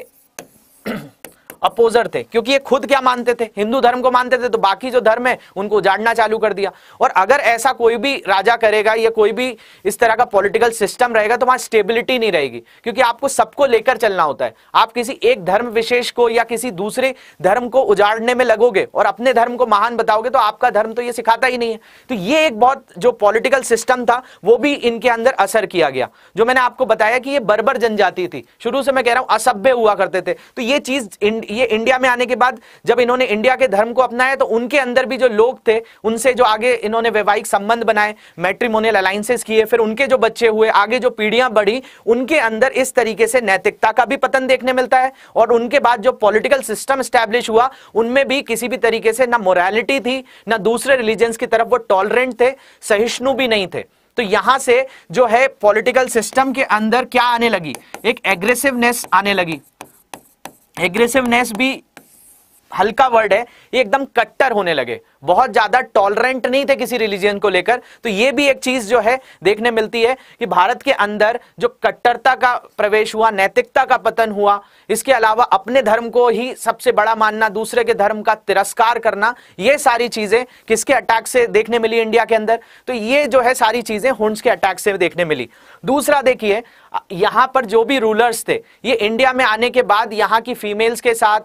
अपोजर थे क्योंकि ये खुद क्या मानते थे हिंदू धर्म को मानते थे तो बाकी जो धर्म है उनको उजाड़ना चालू कर दिया और अगर ऐसा कोई भी राजा करेगा या कोई भी इस तरह का पॉलिटिकल सिस्टम रहेगा तो वहां स्टेबिलिटी नहीं रहेगी क्योंकि आपको सबको लेकर चलना होता है आप किसी एक धर्म विशेष को या किसी दूसरे धर्म को उजाड़ने में लगोगे और अपने धर्म को महान बताओगे तो आपका धर्म तो ये सिखाता ही नहीं है तो ये एक बहुत जो पॉलिटिकल सिस्टम था वो भी इनके अंदर असर किया गया जो मैंने आपको बताया कि ये बर्बर जनजाति थी शुरू से मैं कह रहा हूं असभ्य हुआ करते थे तो ये चीज ये इंडिया में आने के बाद जब इन्होंने इंडिया के धर्म को अपनाया तो उनके अंदर भी जो लोग थे उनसे जो आगे इन्होंने वैवाहिक संबंध बनाए मैट्रीमोनियल अलाइंसेस किए फिर उनके जो बच्चे हुए आगे जो पीढ़ियां बढ़ी उनके अंदर इस तरीके से नैतिकता का भी पतन देखने मिलता है और उनके बाद जो पॉलिटिकल सिस्टम स्टैब्लिश हुआ उनमें भी किसी भी तरीके से ना मोरालिटी थी ना दूसरे रिलीजन्स की तरफ वो टॉलरेंट थे सहिष्णु भी नहीं थे तो यहां से जो है पॉलिटिकल सिस्टम के अंदर क्या आने लगी एक एग्रेसिवनेस आने लगी एग्रेसिवनेस भी हल्का वर्ड है ये एकदम कट्टर होने लगे बहुत ज्यादा टॉलरेंट नहीं थे किसी रिलीजन को लेकर तो यह भी एक चीज जो है देखने मिलती है कि भारत के अंदर जो कट्टरता का प्रवेश हुआ नैतिकता का पतन हुआ इसके अलावा अपने धर्म को ही सबसे बड़ा मानना दूसरे के धर्म का तिरस्कार करना ये सारी चीजें किसके अटैक से देखने मिली इंडिया के अंदर तो ये जो है सारी चीजें हुंस के अटैक से देखने मिली दूसरा देखिए यहां पर जो भी रूलर्स थे ये इंडिया में आने के बाद यहां की फीमेल्स के साथ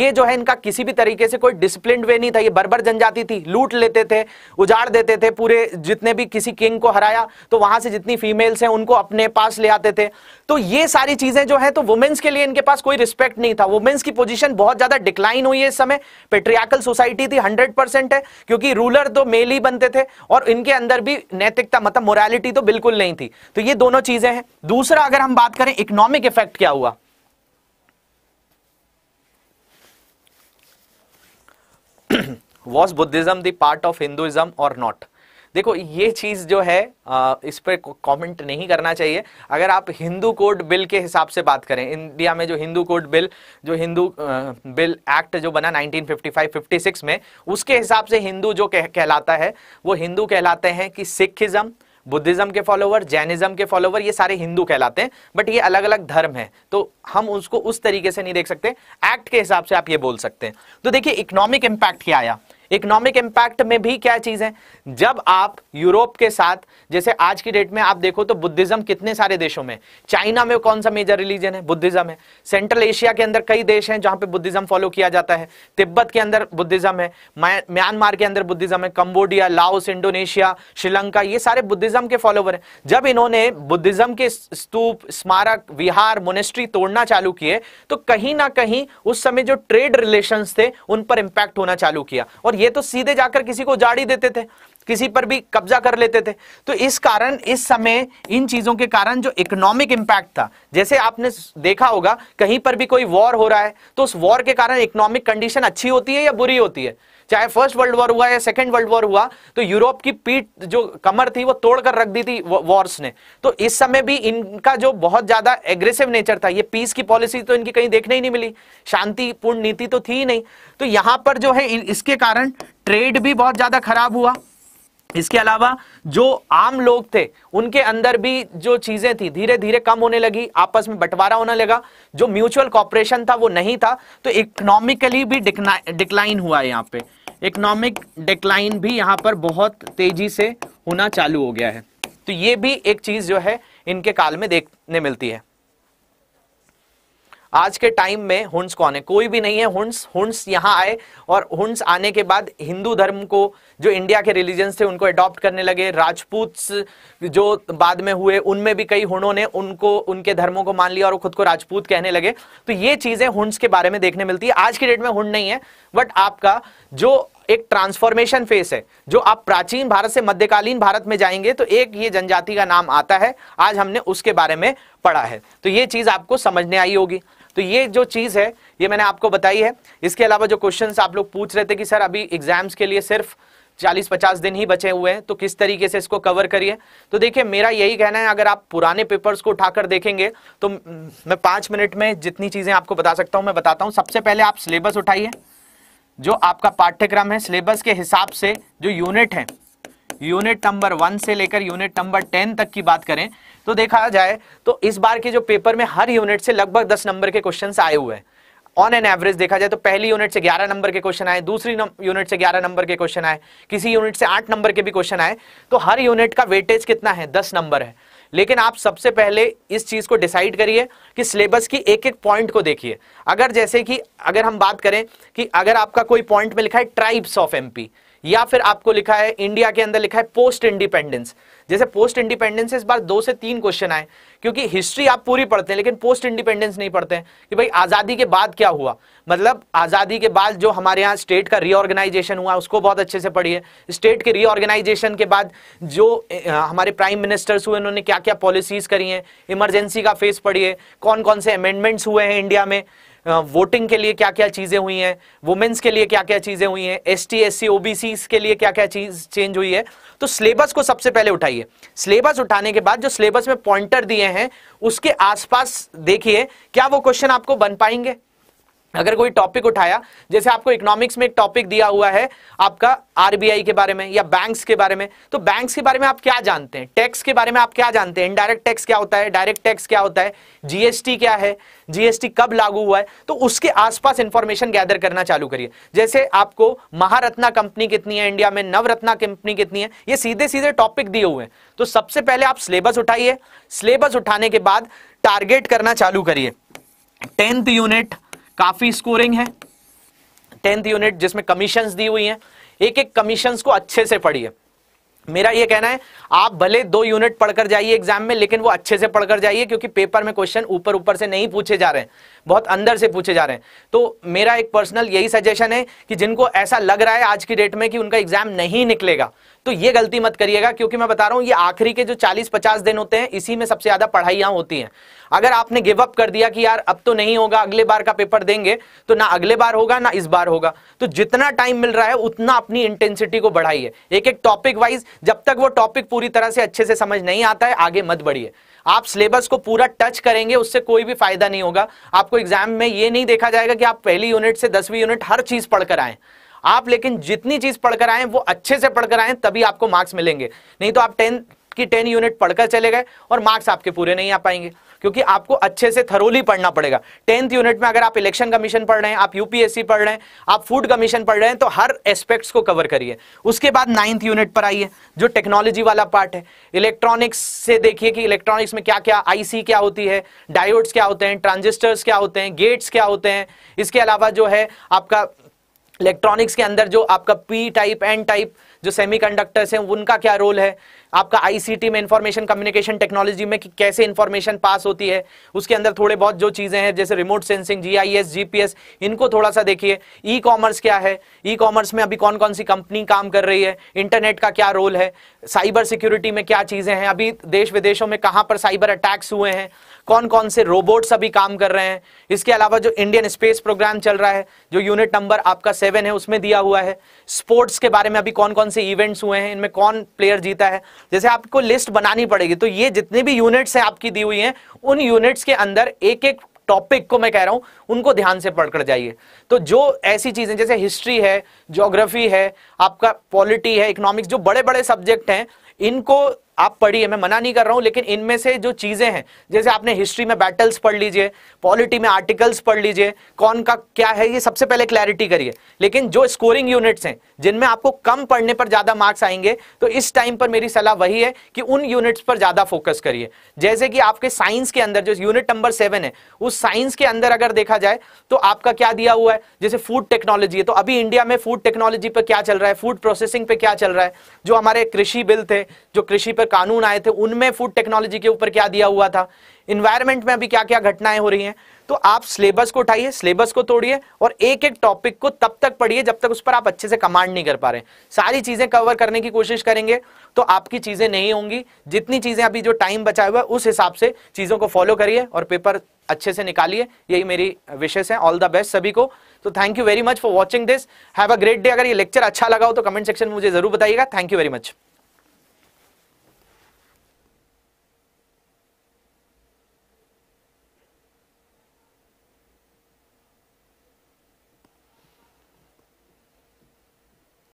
ये जो है इनका किसी भी तरीके से कोई डिसिप्लिन वे नहीं था ये बर्बर जनजाति होती थी लूट लेते थे उजाड़ देते थे पूरे जितने भी किसी किंग को हराया तो वहां से जितनी फीमेल्स हैं उनको अपने पास ले आते थे तो ये सारी चीजें जो है तो वुमेन्स के लिए इनके पास कोई रिस्पेक्ट नहीं था वुमेन्स की पोजिशन बहुत ज्यादा डिक्लाइन हुई है इस समय पेट्रियाकल सोसाइटी थी हंड्रेड है क्योंकि रूलर तो मेल ही बनते थे और इनके अंदर भी नैतिकता मतलब मोरालिटी तो बिल्कुल नहीं थी तो ये दोनों चीजें हैं दूसरा अगर हम बात करें इकोनॉमिक इफेक्ट क्या हुआ was Buddhism part of Hinduism और नॉट देखो ये चीज़ जो है आ, इस पर कमेंट नहीं करना चाहिए अगर आप हिंदू कोड बिल के हिसाब से बात करें इंडिया में जो हिंदू कोड बिल जो हिंदू बिल एक्ट जो बना 1955-56 में उसके हिसाब से हिंदू जो कह, कहलाता है वो हिंदू कहलाते हैं कि सिखिज़म बुद्धिज्म के फॉलोवर जैनिज्म के फॉलोवर ये सारे हिंदू कहलाते हैं बट ये अलग अलग धर्म है तो हम उसको उस तरीके से नहीं देख सकते एक्ट के हिसाब से आप ये बोल सकते हैं तो देखिए इकोनॉमिक इंपैक्ट क्या आया इकोनॉमिक इंपैक्ट में भी क्या चीज है जब आप यूरोप के साथ जैसे आज की डेट में आप देखो तो बुद्धिज्म कितने सारे देशों में चाइना में कौन सा मेजर रिलीजन है बुद्धिज्म है सेंट्रल एशिया के अंदर कई देश हैं जहां पे बुद्धिज्म फॉलो किया जाता है तिब्बत के अंदर बुद्धिज्म है म्यांमार के अंदर बुद्धिज्म है कंबोडिया लाओस इंडोनेशिया श्रीलंका ये सारे बुद्धिज्म के फॉलोवर हैं जब इन्होंने बुद्धिज्म के स्तूप स्मारक विहार मोनेस्ट्री तोड़ना चालू किए तो कहीं ना कहीं उस समय जो ट्रेड रिलेशन थे उन पर इंपैक्ट होना चालू किया और ये तो सीधे जाकर किसी को जाड़ी देते थे किसी पर भी कब्जा कर लेते थे तो इस कारण इस समय इन चीजों के कारण जो इकोनॉमिक इंपैक्ट था जैसे आपने देखा होगा कहीं पर भी कोई वॉर हो रहा है तो उस वॉर के कारण इकोनॉमिक कंडीशन अच्छी होती है या बुरी होती है चाहे फर्स्ट वर्ल्ड वॉर हुआ या सेकेंड वर्ल्ड वॉर हुआ तो यूरोप की पीठ जो कमर थी वो तोड़कर रख दी थी वॉर्स ने तो इस समय भी इनका जो बहुत ज्यादा एग्रेसिव नेचर था ये पीस की पॉलिसी तो इनकी कहीं देखने ही नहीं मिली शांतिपूर्ण नीति तो थी ही नहीं तो यहां पर जो है इसके कारण ट्रेड भी बहुत ज्यादा खराब हुआ इसके अलावा जो आम लोग थे उनके अंदर भी जो चीज़ें थी धीरे धीरे कम होने लगी आपस में बंटवारा होने लगा जो म्यूचुअल कॉपरेशन था वो नहीं था तो इकोनॉमिकली भी डिक्लाइन हुआ यहाँ पे इकोनॉमिक डिक्लाइन भी यहाँ पर बहुत तेजी से होना चालू हो गया है तो ये भी एक चीज़ जो है इनके काल में देखने मिलती है आज के टाइम में हुंस कौन है कोई भी नहीं है हुंस हुंस यहाँ आए और हुंस आने के बाद हिंदू धर्म को जो इंडिया के रिलीजन्स थे उनको अडॉप्ट करने लगे राजपूत जो बाद में हुए उनमें भी कई हुनों ने उनको उनके धर्मों को मान लिया और खुद को राजपूत कहने लगे तो ये चीज़ें हुंस के बारे में देखने मिलती है आज की डेट में हुन नहीं है बट आपका जो एक ट्रांसफॉर्मेशन फेस है जो आप प्राचीन भारत से मध्यकालीन भारत में जाएंगे तो एक ये जनजाति का नाम आता है आज हमने उसके बारे में पढ़ा है तो ये चीज़ आपको समझने आई होगी तो ये जो चीज़ है ये मैंने आपको बताई है इसके अलावा जो क्वेश्चन आप लोग पूछ रहे थे कि सर अभी एग्जाम्स के लिए सिर्फ चालीस पचास दिन ही बचे हुए हैं तो किस तरीके से इसको कवर करिए तो देखिए मेरा यही कहना है अगर आप पुराने पेपर्स को उठाकर देखेंगे तो मैं पांच मिनट में जितनी चीज़ें आपको बता सकता हूं मैं बताता हूँ सबसे पहले आप सिलेबस उठाइए जो आपका पाठ्यक्रम है सिलेबस के हिसाब से जो यूनिट है यूनिट नंबर वन से लेकर यूनिट नंबर टेन तक की बात करें तो देखा जाए तो इस बार के जो पेपर में हर यूनिट से लगभग दस नंबर के क्वेश्चन आए हुए हैं ऑन एन एवरेज देखा जाए तो पहली यूनिट से 11 नंबर के क्वेश्चन आए दूसरी यूनिट से 11 नंबर के क्वेश्चन आए किसी यूनिट से 8 नंबर के भी क्वेश्चन आए तो हर यूनिट का वेटेज कितना है 10 नंबर है लेकिन आप सबसे पहले इस चीज़ को डिसाइड करिए कि सिलेबस की एक एक पॉइंट को देखिए अगर जैसे कि अगर हम बात करें कि अगर आपका कोई पॉइंट में लिखा है ट्राइब्स ऑफ एमपी या फिर आपको लिखा है इंडिया के अंदर लिखा है पोस्ट इंडिपेंडेंस जैसे पोस्ट इंडिपेंडेंस इस बार दो से तीन क्वेश्चन आए क्योंकि हिस्ट्री आप पूरी पढ़ते हैं लेकिन पोस्ट इंडिपेंडेंस नहीं पढ़ते हैं कि भाई आज़ादी के बाद क्या हुआ मतलब आज़ादी के बाद जो हमारे यहाँ स्टेट का रीऑर्गेनाइजेशन हुआ उसको बहुत अच्छे से पढ़िए स्टेट के रीऑर्गेनाइजेशन के बाद जो हमारे प्राइम मिनिस्टर्स हुए उन्होंने क्या क्या पॉलिसीज़ करी है इमरजेंसी का फेस पढ़िए कौन कौन से अमेंडमेंट्स हुए हैं इंडिया में वोटिंग के लिए क्या क्या चीज़ें हुई हैं वुमेन्स के लिए क्या क्या चीज़ें हुई हैं S T S C OBC के लिए क्या क्या चीज़ चेंज हुई है तो सिलेबस को सबसे पहले उठाइए सिलेबस उठाने के बाद जो सिलेबस में पॉइंटर दिए हैं उसके आसपास देखिए क्या वो क्वेश्चन आपको बन पाएंगे अगर कोई टॉपिक उठाया जैसे आपको इकोनॉमिक्स में एक टॉपिक दिया हुआ है आपका आरबीआई के बारे में या बैंक्स के बारे में तो बैंक्स के बारे में आप क्या जानते हैं टैक्स के बारे में आप क्या जानते हैं इनडायरेक्ट टैक्स क्या होता है डायरेक्ट टैक्स क्या होता है जीएसटी क्या है जीएसटी कब लागू हुआ है तो उसके आसपास इंफॉर्मेशन गैदर करना चालू करिए जैसे आपको महारत्ना कंपनी कितनी है इंडिया में नवरत्ना कंपनी कितनी है ये सीधे सीधे टॉपिक दिए हुए हैं तो सबसे पहले आप सिलेबस उठाइए सिलेबस उठाने के बाद टारगेट करना चालू करिए टेंथ यूनिट काफी स्कोरिंग है टेंथ यूनिट जिसमें कमीशन दी हुई है एक एक कमीशन को अच्छे से पढ़िए मेरा ये कहना है आप भले दो यूनिट पढ़कर जाइए एग्जाम में लेकिन वो अच्छे से पढ़कर जाइए क्योंकि पेपर में क्वेश्चन ऊपर ऊपर से नहीं पूछे जा रहे हैं बहुत अंदर से पूछे जा रहे हैं तो मेरा एक पर्सनल यही सजेशन है कि जिनको ऐसा लग रहा है आज की डेट में कि उनका एग्जाम नहीं निकलेगा तो ये गलती मत करिएगा क्योंकि मैं बता रहा हूं ये आखिरी के जो 40-50 दिन होते हैं इसी में सबसे ज्यादा पढ़ाइयाँ होती हैं अगर आपने गिव अप कर दिया कि यार अब तो नहीं होगा अगले बार का पेपर देंगे तो ना अगले बार होगा ना इस बार होगा तो जितना टाइम मिल रहा है उतना अपनी इंटेंसिटी को बढ़ाइए एक एक टॉपिक वाइज जब तक वो टॉपिक पूरी तरह से अच्छे से समझ नहीं आता है आगे मत बढ़िए आप सिलेबस को पूरा टच करेंगे उससे कोई भी फायदा नहीं होगा आपको एग्जाम में ये नहीं देखा जाएगा कि आप पहली यूनिट से दसवीं यूनिट हर चीज पढ़कर आए आप लेकिन जितनी चीज पढ़कर आए वो अच्छे से पढ़कर आए तभी आपको मार्क्स मिलेंगे नहीं तो आप टेन की टेन यूनिट पढ़कर चले गए और मार्क्स आपके पूरे नहीं आ पाएंगे क्योंकि आपको अच्छे से थरोली पढ़ना पड़ेगा टेंथ यूनिट में अगर आप इलेक्शन कमीशन पढ़ रहे हैं आप यूपीएससी पढ़ रहे हैं आप फूड कमीशन पढ़ रहे हैं तो हर एस्पेक्ट्स को कवर करिए उसके बाद नाइन्थ यूनिट पर आइए जो टेक्नोलॉजी वाला पार्ट है इलेक्ट्रॉनिक्स से देखिए कि इलेक्ट्रॉनिक्स में क्या क्या आईसी क्या होती है डायोड्स क्या होते हैं ट्रांजिस्टर्स क्या होते हैं गेट्स क्या होते हैं इसके अलावा जो है आपका इलेक्ट्रॉनिक्स के अंदर जो आपका पी टाइप एन टाइप जो सेमी कंडक्टर्स हैं उनका क्या रोल है आपका आईसीटी में इंफॉर्मेशन कम्युनिकेशन टेक्नोलॉजी में कि कैसे इंफॉर्मेशन पास होती है उसके अंदर थोड़े बहुत जो चीज़ें हैं जैसे रिमोट सेंसिंग जीआईएस जीपीएस इनको थोड़ा सा देखिए ई कॉमर्स क्या है ई कॉमर्स में अभी कौन कौन सी कंपनी काम कर रही है इंटरनेट का क्या रोल है साइबर सिक्योरिटी में क्या चीज़ें हैं अभी देश विदेशों में कहाँ पर साइबर अटैक्स हुए हैं कौन कौन से रोबोट्स अभी काम कर रहे हैं इसके अलावा जो इंडियन स्पेस प्रोग्राम चल रहा है जो यूनिट नंबर आपका सेवन है उसमें दिया हुआ है स्पोर्ट्स के बारे में अभी कौन कौन कौन से इवेंट्स हुए हैं इनमें कौन प्लेयर जीता है जैसे आपको लिस्ट बनानी पड़ेगी तो ये जितने भी यूनिट्स हैं आपकी दी हुई हैं उन यूनिट्स के अंदर एक एक टॉपिक को मैं कह रहा हूं उनको ध्यान से पढ़कर जाइए तो जो ऐसी चीज़ें जैसे हिस्ट्री है ज्योग्राफी है आपका पॉलिटी है इकोनॉमिक्स जो बड़े बड़े सब्जेक्ट हैं इनको आप पढ़िए मैं मना नहीं कर रहा हूं लेकिन इनमें से जो चीज़ें हैं जैसे आपने हिस्ट्री में बैटल्स पढ़ लीजिए पॉलिटी में आर्टिकल्स पढ़ लीजिए कौन का क्या है ये सबसे पहले क्लैरिटी करिए लेकिन जो स्कोरिंग यूनिट्स हैं जिनमें आपको कम पढ़ने पर ज़्यादा मार्क्स आएंगे तो इस टाइम पर मेरी सलाह वही है कि उन यूनिट्स पर ज़्यादा फोकस करिए जैसे कि आपके साइंस के अंदर जो यूनिट नंबर सेवन है उस साइंस के अंदर अगर देखा जाए तो आपका क्या दिया हुआ है जैसे फूड टेक्नोलॉजी है तो अभी इंडिया में फूड टेक्नोलॉजी पर क्या चल रहा है फूड प्रोसेसिंग पे क्या चल रहा है जो हमारे कृषि बिल थे जो कृषि पर कानून आए थे उनमें फूड टेक्नोलॉजी के ऊपर क्या दिया हुआ था इन्वायरमेंट में अभी क्या क्या घटनाएं हो रही हैं तो आप सिलेबस को उठाइए सिलेबस को तोड़िए और एक एक टॉपिक को तब तक पढ़िए जब तक उस पर आप अच्छे से कमांड नहीं कर पा रहे सारी चीज़ें कवर करने की कोशिश करेंगे तो आपकी चीज़ें नहीं होंगी जितनी चीज़ें अभी जो टाइम बचा हुआ है उस हिसाब से चीज़ों को फॉलो करिए और पेपर अच्छे से निकालिए यही मेरी विशेष है ऑल द बेस्ट सभी को तो thank you very much for watching this have a great day अगर ये लेक्चर अच्छा लगा हो तो कमेंट सेक्शन में मुझे जरूर बताइएगा थैंक यू वेरी मच